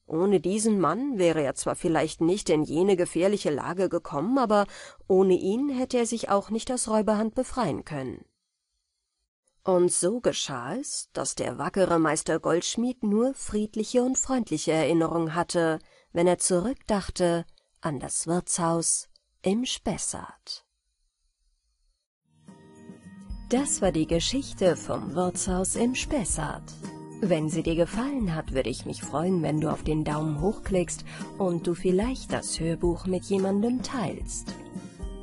Ohne diesen Mann wäre er zwar vielleicht nicht in jene gefährliche Lage gekommen, aber ohne ihn hätte er sich auch nicht aus Räuberhand befreien können. Und so geschah es, dass der wackere Meister Goldschmied nur friedliche und freundliche Erinnerungen hatte, wenn er zurückdachte an das Wirtshaus im Spessart. Das war die Geschichte vom Wirtshaus im Spessart. Wenn sie dir gefallen hat, würde ich mich freuen, wenn du auf den Daumen hoch klickst und du vielleicht das Hörbuch mit jemandem teilst.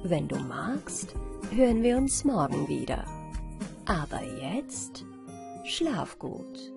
Wenn du magst, hören wir uns morgen wieder. Aber jetzt schlaf gut.